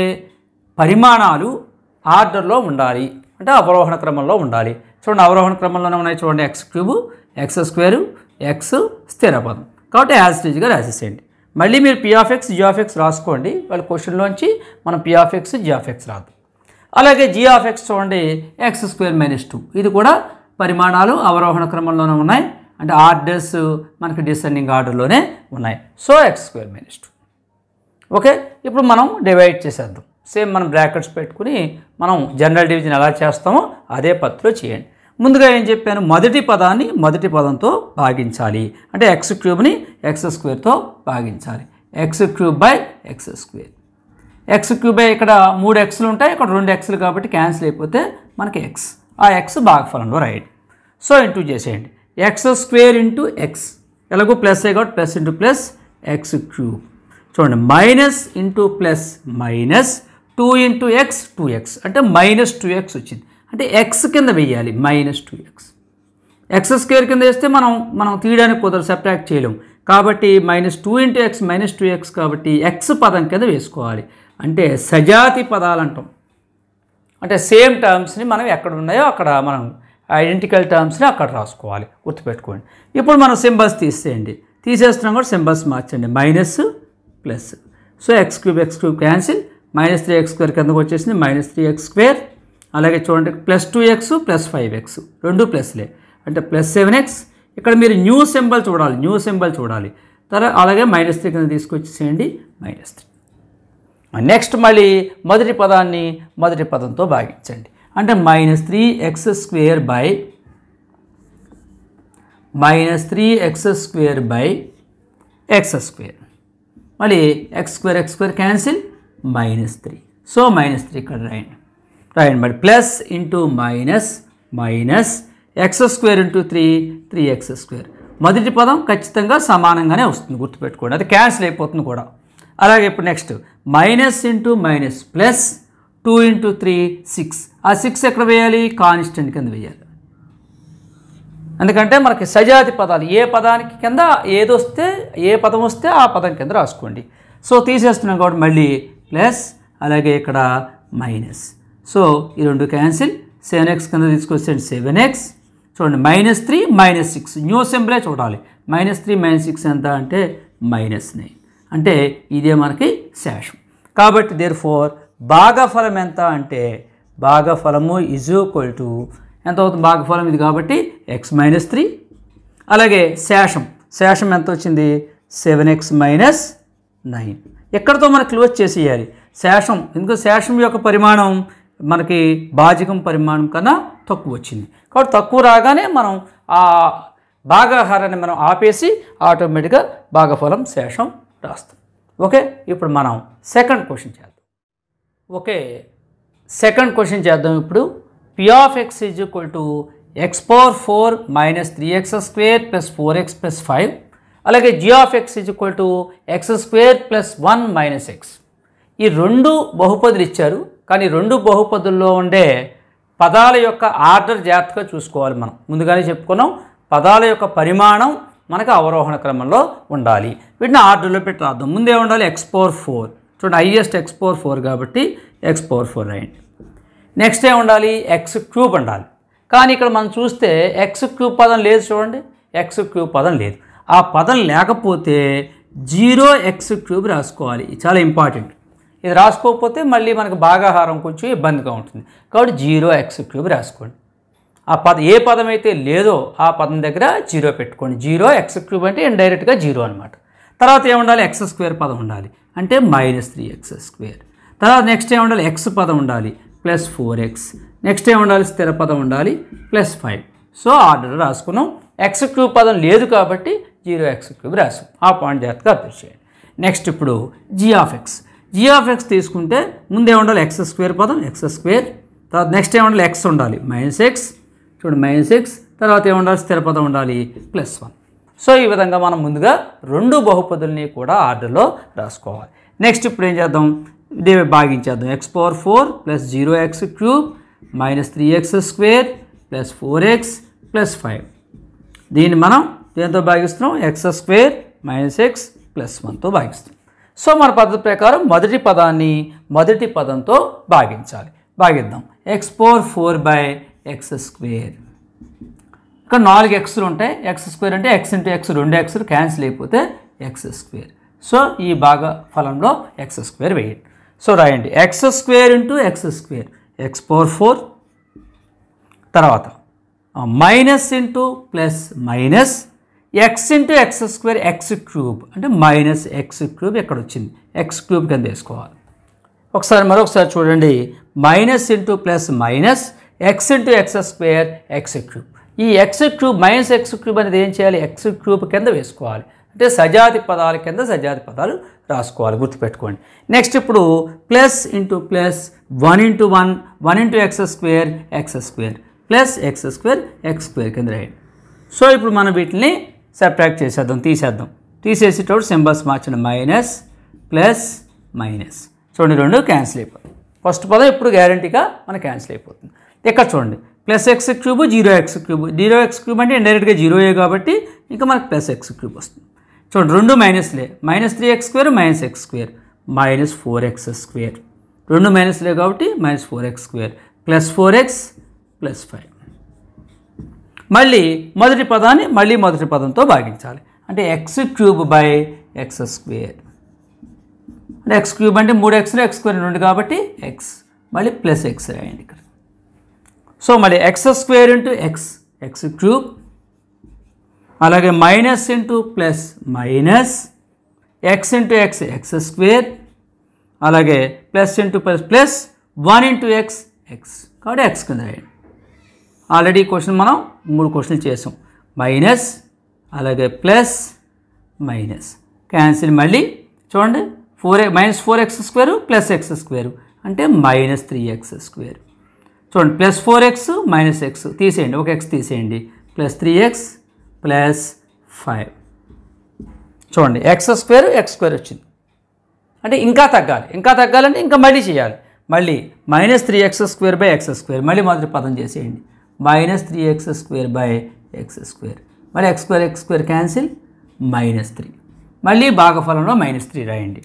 పరిమాణాలు ఆర్డర్లో ఉండాలి అంటే అవరోహణ క్రమంలో ఉండాలి చూడండి అవరోహణ క్రమంలోనే ఉన్నాయి చూడండి x cube x square x స్థిరపదం కాబట్టి యాజ్ టీజ్గా రాసేసేయండి మళ్ళీ మీరు p of x g of x g of x రాసుకోండి వాళ్ళ క్వశ్చన్లోంచి మనం పిఆఫ్ఎక్స్ జిఆఫ్ఎక్స్ రాదు అలాగే జిఆఫ్ఎక్స్ చూడండి ఎక్స్ స్క్వేర్ మైనస్ టూ ఇది కూడా పరిమాణాలు అవరోహణ క్రమంలోనే ఉన్నాయి అంటే ఆర్డర్స్ మనకి డిసెండింగ్ ఆర్డర్లోనే ఉన్నాయి so x square minus two okay ఇప్పుడు మనం డివైడ్ చేసేద్దాం సేమ్ మనం బ్రాకెట్స్ పెట్టుకుని మనం జనరల్ డివిజన్ ఎలా చేస్తామో అదే పత్తిలో చేయండి ముందుగా ఏం చెప్పాను మొదటి పదాన్ని మొదటి పదంతో భాగించాలి అంటే ఎక్స్ క్యూబ్ని ఎక్స్ స్క్వేర్తో భాగించాలి x cube by x square x cube by ఇక్కడ మూడు ఎక్స్లు ఉంటాయి ఇక్కడ రెండు ఎక్స్లు కాబట్టి క్యాన్సిల్ అయిపోతే మనకి ఎక్స్ ఆ ఎక్స్ భాగఫలంలో రైట్ సో ఇంటూ చేసేయండి ఎక్స్ స్క్వేర్ ఇంటూ ఎక్స్ ఎలాగో ప్లస్ కాబట్టి plus into plus x cube చూడండి minus into plus minus two into x two x అంటే మైనస్ టూ ఎక్స్ వచ్చింది అంటే ఎక్స్ కింద వెయ్యాలి minus two x x square కింద వేస్తే మనం మనం తీయడానికి కుదరదు సబ్ట్రాక్ట్ చేయలేము కాబట్టి minus two into x minus two x కాబట్టి ఎక్స్ పదం కింద వేసుకోవాలి అంటే సజాతి పదాలు అంటాం అంటే సేమ్ టర్మ్స్ని మనం ఎక్కడ ఉన్నాయో అక్కడ మనం ఐడెంటికల్ టర్మ్స్ని అక్కడ రాసుకోవాలి గుర్తుపెట్టుకోండి ఇప్పుడు మనం సింబల్స్ తీసేయండి తీసేస్తున్నాం కూడా సింబల్స్ మార్చండి minus plus so x cube x cube cancel minus three x square కిందకు వచ్చేసింది మైనస్ త్రీ ఎక్స్ స్క్వేర్ అలాగే చూడండి plus two x plus five x రెండు ప్లస్లే అంటే ప్లస్ సెవెన్ ఎక్స్ ఇక్కడ మీరు న్యూ సింబల్ చూడాలి న్యూ సింబల్ చూడాలి తర్వాత అలాగే మైనస్ త్రీ కింద తీసుకొచ్చేసేయండి మైనస్ త్రీ నెక్స్ట్ మళ్ళీ మొదటి పదాన్ని మొదటి పదంతో భాగించండి అంటే minus three x square by minus three x square by x square మళ్ళీ x square x square cancel minus three so minus three ఇక్కడ రాయండి రాయండి మరి plus into minus minus x square into three three x square మొదటి పదం ఖచ్చితంగా సమానంగానే వస్తుంది గుర్తుపెట్టుకోండి అది క్యాన్సిల్ అయిపోతుంది కూడా అలాగే ఇప్పుడు next minus into minus plus two into three six ఆ సిక్స్ ఎక్కడ వేయాలి కాన్స్టెంట్ కింద వేయాలి ఎందుకంటే మనకి సజాతి పదాలు ఏ పదానికి కింద ఏదొస్తే వస్తే ఏ పదం వస్తే ఆ పదం కింద రాసుకోండి సో తీసేస్తున్నాం కాబట్టి మళ్ళీ ప్లస్ అలాగే ఇక్కడ మైనస్ సో ఈ రెండు క్యాన్సిల్ సెవెన్ ఎక్స్ కింద తీసుకొచ్చేయండి సెవెన్ ఎక్స్ చూడండి minus three minus six new symbol చూడాలి మైనస్ త్రీ మైనస్ సిక్స్ ఎంత అంటే మైనస్ నైన్ అంటే ఇదే మనకి శేషం కాబట్టి దేర్ ఫోర్ భాగఫలం ఎంత అంటే భాగఫలము ఈజ్ ఈక్వల్ టు ఎంత అవుతుంది భాగఫలం ఇది కాబట్టి ఎక్స్ మైనస్ త్రీ అలాగే శేషం శేషం ఎంత వచ్చింది సెవెన్ ఎక్స్ మైనస్ నైన్ ఎక్కడితో మనం క్లోజ్ చేసేయాలి శేషం ఎందుకు శేషం యొక్క పరిమాణం మనకి భాజకం పరిమాణం కన్నా తక్కువ వచ్చింది కాబట్టి తక్కువ రాగానే మనం ఆ భాగాహారాన్ని మనం ఆపేసి ఆటోమేటిక్గా భాగఫలం శేషం రాస్తాం ఓకే ఇప్పుడు మనం సెకండ్ క్వశ్చన్ చేద్దాం ఓకే సెకండ్ క్వశ్చన్ చేద్దాం ఇప్పుడు p of x is equal to x power four minus three x square plus four x plus five అలాగే g of x is equal to x square plus one minus x ఈ రెండు బహుపదులు ఇచ్చారు కానీ రెండు బహుపదుల్లో ఉండే పదాల యొక్క ఆర్డర్ జాగ్రత్తగా చూసుకోవాలి మనం ముందుగానే చెప్పుకున్నాం పదాల యొక్క పరిమాణం మనకు అవరోహణ క్రమంలో ఉండాలి వీటిని ఆర్డర్లో పెట్టి రాద్దాం ముందే ఉండాలి ఎక్స్పోర్ ఫోర్ చూడండి హైయెస్ట్ ఎక్స్పోర్ ఫోర్ కాబట్టి ఎక్స్పోర్ ఫోర్ అయ్యండి నెక్స్ట్ ఏం ఉండాలి ఎక్స్ క్యూబ్ ఉండాలి కానీ ఇక్కడ మనం చూస్తే ఎక్స్ క్యూబ్ పదం లేదు చూడండి ఎక్స్ క్యూబ్ పదం లేదు ఆ పదం లేకపోతే జీరో ఎక్స్ క్యూబ్ రాసుకోవాలి చాలా ఇంపార్టెంట్ ఇది రాసుకోకపోతే మళ్ళీ మనకు భాగాహారం కొంచెం ఇబ్బందిగా ఉంటుంది కాబట్టి జీరో ఎక్స్ క్యూబ్ రాసుకోండి ఆ పద ఏ పదం అయితే లేదో ఆ పదం దగ్గర జీరో పెట్టుకోండి జీరో ఎక్స్ క్యూబ్ అంటే ఇండైరెక్ట్గా జీరో అనమాట తర్వాత ఏముండాలి ఎక్స్ స్క్వేర్ పదం ఉండాలి అంటే మైనస్ త్రీ ఎక్స్ స్క్వేర్ తర్వాత నెక్స్ట్ ఏముండాలి ఎక్స్ పదం ఉండాలి ప్లస్ ఫోర్ ఎక్స్ నెక్స్ట్ ఏముండాలి స్థిర పదం ఉండాలి ప్లస్ ఫైవ్ సో ఆర్డర్ రాసుకున్నాం ఎక్స్ క్యూబ్ పదం లేదు కాబట్టి జీరో ఎక్స్ క్యూబ్ రాసు ఆ పాయింట్ జాగ్రత్తగా అర్థం చేయండి నెక్స్ట్ ఇప్పుడు g of x g of x తీసుకుంటే ముందే ఉండాలి ఎక్స్ స్క్వేర్ పదం ఎక్స్ స్క్వేర్ తర్వాత నెక్స్ట్ ఏమండాలి ఎక్స్ ఉండాలి మైనస్ ఎక్స్ చూడండి మైనస్ ఎక్స్ తర్వాత ఏముండాలి స్థిర పదం ఉండాలి ప్లస్ వన్ సో ఈ విధంగా మనం ముందుగా రెండు బహుపదుల్ని కూడా ఆర్డర్లో రాసుకోవాలి నెక్స్ట్ ఇప్పుడు ఏం చేద్దాం దీన్ని భాగించేద్దాం x power four plus zero x cube minus three x square plus four x plus five దీన్ని మనం దేంతో భాగిస్తున్నాం x square minus x plus వన్తో భాగిస్తున్నాం సో మన పద్ధతి ప్రకారం మొదటి పదాన్ని మొదటి పదంతో భాగించాలి భాగిద్దాం x four four by x square ఇక్కడ నాలుగు ఎక్స్లు ఉంటాయి ఎక్స్ స్క్వేర్ అంటే ఎక్స్ ఇంటూ ఎక్స్ రెండు ఎక్స్లు క్యాన్సిల్ అయిపోతే ఎక్స్ స్క్వేర్ సో ఈ భాగ ఫలంలో ఎక్స్ స్క్వేర్ వేయండి సో రాయండి x square into x square x four four తర్వాత minus into plus minus x into x square x cube అంటే మైనస్ ఎక్స్ క్యూబ్ ఎక్కడ వచ్చింది ఎక్స్ క్యూబ్ కింద వేసుకోవాలి ఒకసారి మరొకసారి చూడండి minus into plus minus x into x square x cube ఈ x cube minus x cube అనేది ఏం చేయాలి ఎక్స్ క్యూబ్ కింద వేసుకోవాలి అంటే సజాతి పదాల కింద సజాతి పదాలు రాసుకోవాలి గుర్తుపెట్టుకోండి నెక్స్ట్ ఇప్పుడు plus into plus one into one one into x square x square plus x square x square కింద రాయండి సో ఇప్పుడు మనం వీటిని సబ్ట్రాక్ట్ చేసేద్దాం తీసేద్దాం తీసేసేటప్పుడు సింబల్స్ మార్చండి మైనస్ ప్లస్ మైనస్ చూడండి రెండు క్యాన్సిల్ అయిపోతుంది ఫస్ట్ పదం ఇప్పుడు గ్యారంటీగా మన క్యాన్సిల్ అయిపోతుంది ఇక్కడ చూడండి plus x cube zero x cube zero x cube అంటే ఇండైరెక్ట్గా జీరోయే కాబట్టి ఇంకా మనకు ప్లస్ ఎక్స్ క్యూబ్ వస్తుంది చూడండి రెండు మైనస్లే minus three x square minus x square minus four x square రెండు మైనస్లే కాబట్టి minus four x square plus four x plus five మళ్ళీ మొదటి పదాన్ని మళ్ళీ మొదటి పదంతో భాగించాలి అంటే x cube by x square అంటే ఎక్స్ క్యూబ్ అంటే మూడు ఎక్స్ ఎక్స్ స్క్వేర్ రెండు కాబట్టి ఎక్స్ మళ్ళీ ప్లస్ ఎక్స్ రాయండి ఇక్కడ సో మళ్ళీ x square into x x cube అలాగే minus into plus minus x into x x square అలాగే plus into plus plus one into x x కాబట్టి ఎక్స్ కింద రాయండి ఆల్రెడీ క్వశ్చన్ మనం మూడు క్వశ్చన్లు చేసాం మైనస్ అలాగే ప్లస్ మైనస్ క్యాన్సిల్ మళ్ళీ చూడండి four minus four x square plus x square అంటే మైనస్ త్రీ ఎక్స్ స్క్వేర్ చూడండి plus four x minus x తీసేయండి ఒక ఎక్స్ తీసేయండి plus three x plus five చూడండి ఎక్స్ స్క్వేర్ ఎక్స్ స్క్వేర్ వచ్చింది అంటే ఇంకా తగ్గాలి ఇంకా తగ్గాలంటే ఇంకా మళ్ళీ చేయాలి మళ్ళీ minus three x square by x square మళ్ళీ మొదటి పదం చేసేయండి minus three x square by x square మరి x square x square cancel minus three మళ్ళీ భాగఫలంలో మైనస్ త్రీ రాయండి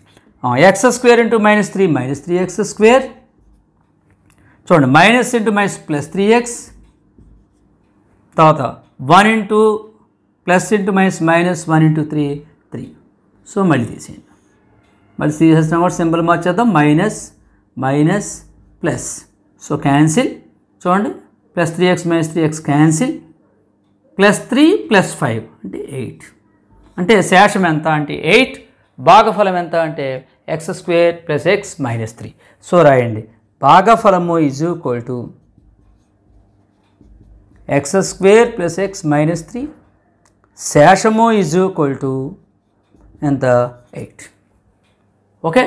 x square into minus three minus three x square చూడండి minus into minus plus three x తర్వాత one into plus into minus minus one into three three so మళ్ళీ తీసేయండి మళ్ళీ తీసేసిన కూడా symbol మార్చేద్దాం minus minus plus so cancel చూడండి plus three x minus three x cancel plus three plus five అంటే eight అంటే శేషం ఎంత అంటే ఎయిట్ భాగఫలం ఎంత అంటే x square plus x minus three so రాయండి భాగఫలము is equal to x square plus x minus three శేషము ఈజ్ ఈక్వల్ టు ఎంత ఎయిట్ ఓకే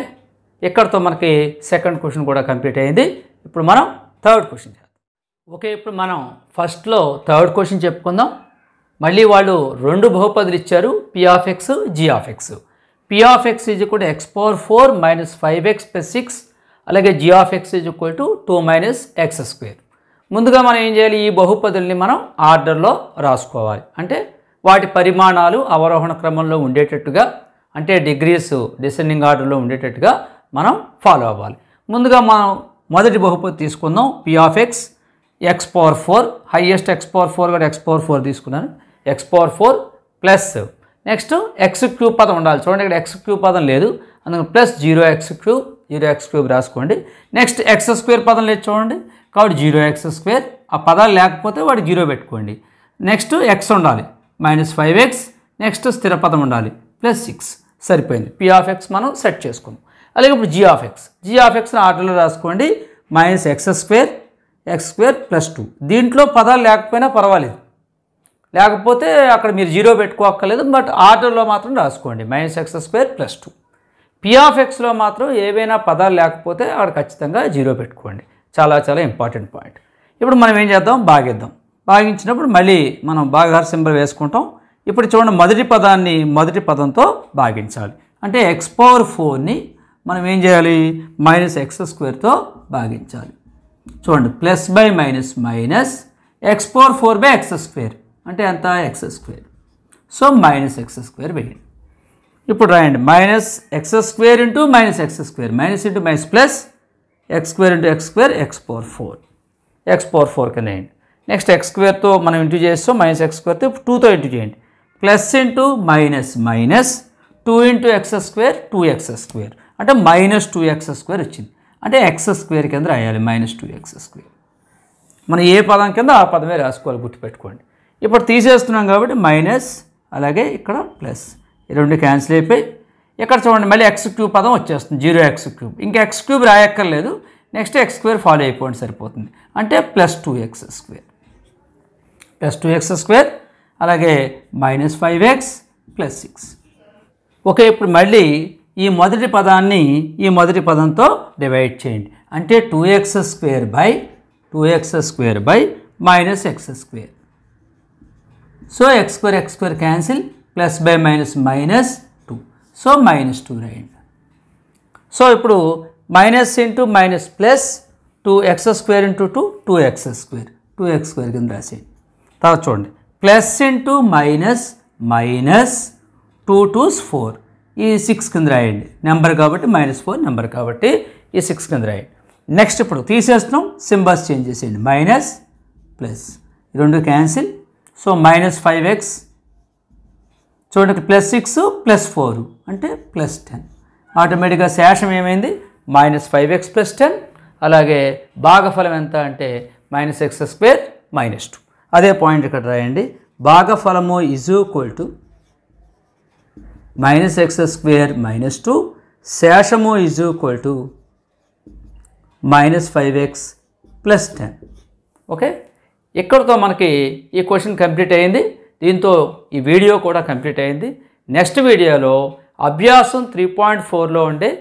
ఇక్కడతో మనకి సెకండ్ క్వశ్చన్ కూడా కంప్లీట్ అయింది ఇప్పుడు మనం థర్డ్ క్వశ్చన్ ఓకే ఇప్పుడు మనం ఫస్ట్లో థర్డ్ క్వశ్చన్ చెప్పుకుందాం మళ్ళీ వాళ్ళు రెండు బహుపదులు ఇచ్చారు p x g of x p x is equal to x power four minus five x plus six అలాగే g of of x is equal to two minus x square ముందుగా మనం ఏం చేయాలి ఈ బహుపదుల్ని మనం ఆర్డర్లో రాసుకోవాలి అంటే వాటి పరిమాణాలు అవరోహణ క్రమంలో ఉండేటట్టుగా అంటే డిగ్రీస్ డిసెండింగ్ ఆర్డర్లో ఉండేటట్టుగా మనం ఫాలో అవ్వాలి ముందుగా మనం మొదటి బహుపతి తీసుకుందాం p x x power four highest x power four కూడా ఎక్స్ పవర్ ఫోర్ తీసుకున్నాను x power four plus next x cube పదం ఉండాలి చూడండి ఇక్కడ ఎక్స్ క్యూబ్ పదం లేదు అందుకని plus zero x cube zero x cube రాసుకోండి నెక్స్ట్ ఎక్స్ స్క్వేర్ పదం లేదు చూడండి కాబట్టి జీరో ఎక్స్ స్క్వేర్ ఆ పదాలు లేకపోతే వాడు జీరో పెట్టుకోండి నెక్స్ట్ ఎక్స్ ఉండాలి మైనస్ ఫైవ్ ఎక్స్ నెక్స్ట్ స్థిర పదం ఉండాలి ప్లస్ సిక్స్ సరిపోయింది పి ఆఫ్ ఎక్స్ మనం సెట్ చేసుకున్నాం అలాగే ఇప్పుడు g of x g of ఎక్స్ని ఆర్డర్లో రాసుకోండి minus x square x square plus two దీంట్లో పదాలు లేకపోయినా పర్వాలేదు లేకపోతే అక్కడ మీరు జీరో పెట్టుకోక్కర్లేదు బట్ ఆర్డర్లో మాత్రం రాసుకోండి minus x square plus two p of ఎక్స్లో మాత్రం ఏవైనా పదాలు లేకపోతే అక్కడ ఖచ్చితంగా జీరో పెట్టుకోండి చాలా చాలా ఇంపార్టెంట్ పాయింట్ ఇప్పుడు మనం ఏం చేద్దాం భాగిద్దాం భాగించినప్పుడు మళ్ళీ మనం భాగహార సింబల్ వేసుకుంటాం ఇప్పుడు చూడండి మొదటి పదాన్ని మొదటి పదంతో భాగించాలి అంటే ఎక్స్ పవర్ ఫోర్ని మనం ఏం చేయాలి మైనస్ ఎక్స్ స్క్వేర్తో భాగించాలి చూడండి plus by minus minus x power four by x square అంటే ఎంత x square so minus x square వేయండి ఇప్పుడు రాయండి minus x square into minus x square minus into minus plus x square into x square x power four x power four కింద వేయండి next x స్క్వేర్తో మనం into చేస్తాం minus X స్క్వేర్తో టూతో into చేయండి plus into minus minus two into x square two x square అంటే minus two x square వచ్చింది అంటే x square కింద రాయాలి మైనస్ టూ ఎక్స్ స్క్వేర్ మనం ఏ పదం కింద ఆ పదమే రాసుకోవాలి గుర్తుపెట్టుకోండి ఇప్పుడు తీసేస్తున్నాం కాబట్టి మైనస్ అలాగే ఇక్కడ ప్లస్ రెండు క్యాన్సిల్ అయిపోయి ఇక్కడ చూడండి మళ్ళీ ఎక్స్ క్యూబ్ పదం వచ్చేస్తుంది జీరో ఎక్స్ క్యూబ్ ఇంకా ఎక్స్ క్యూబ్ రాయక్కర్లేదు నెక్స్ట్ ఎక్స్ స్క్వేర్ ఫాలో అయిపోయింది సరిపోతుంది అంటే plus two x square plus two x square అలాగే minus five x plus six okay ఇప్పుడు మళ్ళీ ఈ మొదటి పదాన్ని ఈ మొదటి పదంతో డివైడ్ చేయండి అంటే two x square by two x square by minus x square so x square x square cancel plus by minus minus two so minus two రాయండి సో ఇప్పుడు minus into minus plus two x square into two two x square two x square కింద రాసేయండి తర్వాత చూడండి plus into minus minus two twos four ఈ six కింద రాయండి number కాబట్టి మైనస్ ఫోర్ నెంబర్ కాబట్టి ఈ సిక్స్ కింద రాయండి నెక్స్ట్ ఇప్పుడు తీసేస్తున్నాం సింబల్స్ చేంజ్ చేసేయండి మైనస్ ప్లస్ రెండు cancel so minus five x చూడండి ప్లస్ సిక్స్ ప్లస్ ఫోర్ అంటే ప్లస్ టెన్ ఆటోమేటిక్గా శేషం ఏమైంది minus five x plus ten అలాగే భాగఫలం ఎంత అంటే minus x square minus two అదే పాయింట్ ఇక్కడ రాయండి భాగఫలము is equal to minus x square minus two శేషము is equal to minus five x plus ten okay ఇక్కడితో మనకి ఈ క్వశ్చన్ కంప్లీట్ అయింది దీంతో ఈ వీడియో కూడా కంప్లీట్ అయింది నెక్స్ట్ వీడియోలో అభ్యాసం త్రీ పాయింట్ ఫోర్లో ఉండే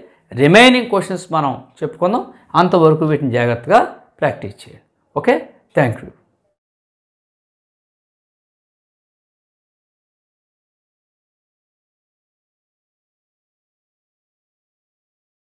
రిమైనింగ్ క్వశ్చన్స్ మనం చెప్పుకుందాం అంతవరకు వీటిని జాగ్రత్తగా ప్రాక్టీస్ చేయండి ఓకే థ్యాంక్ యూ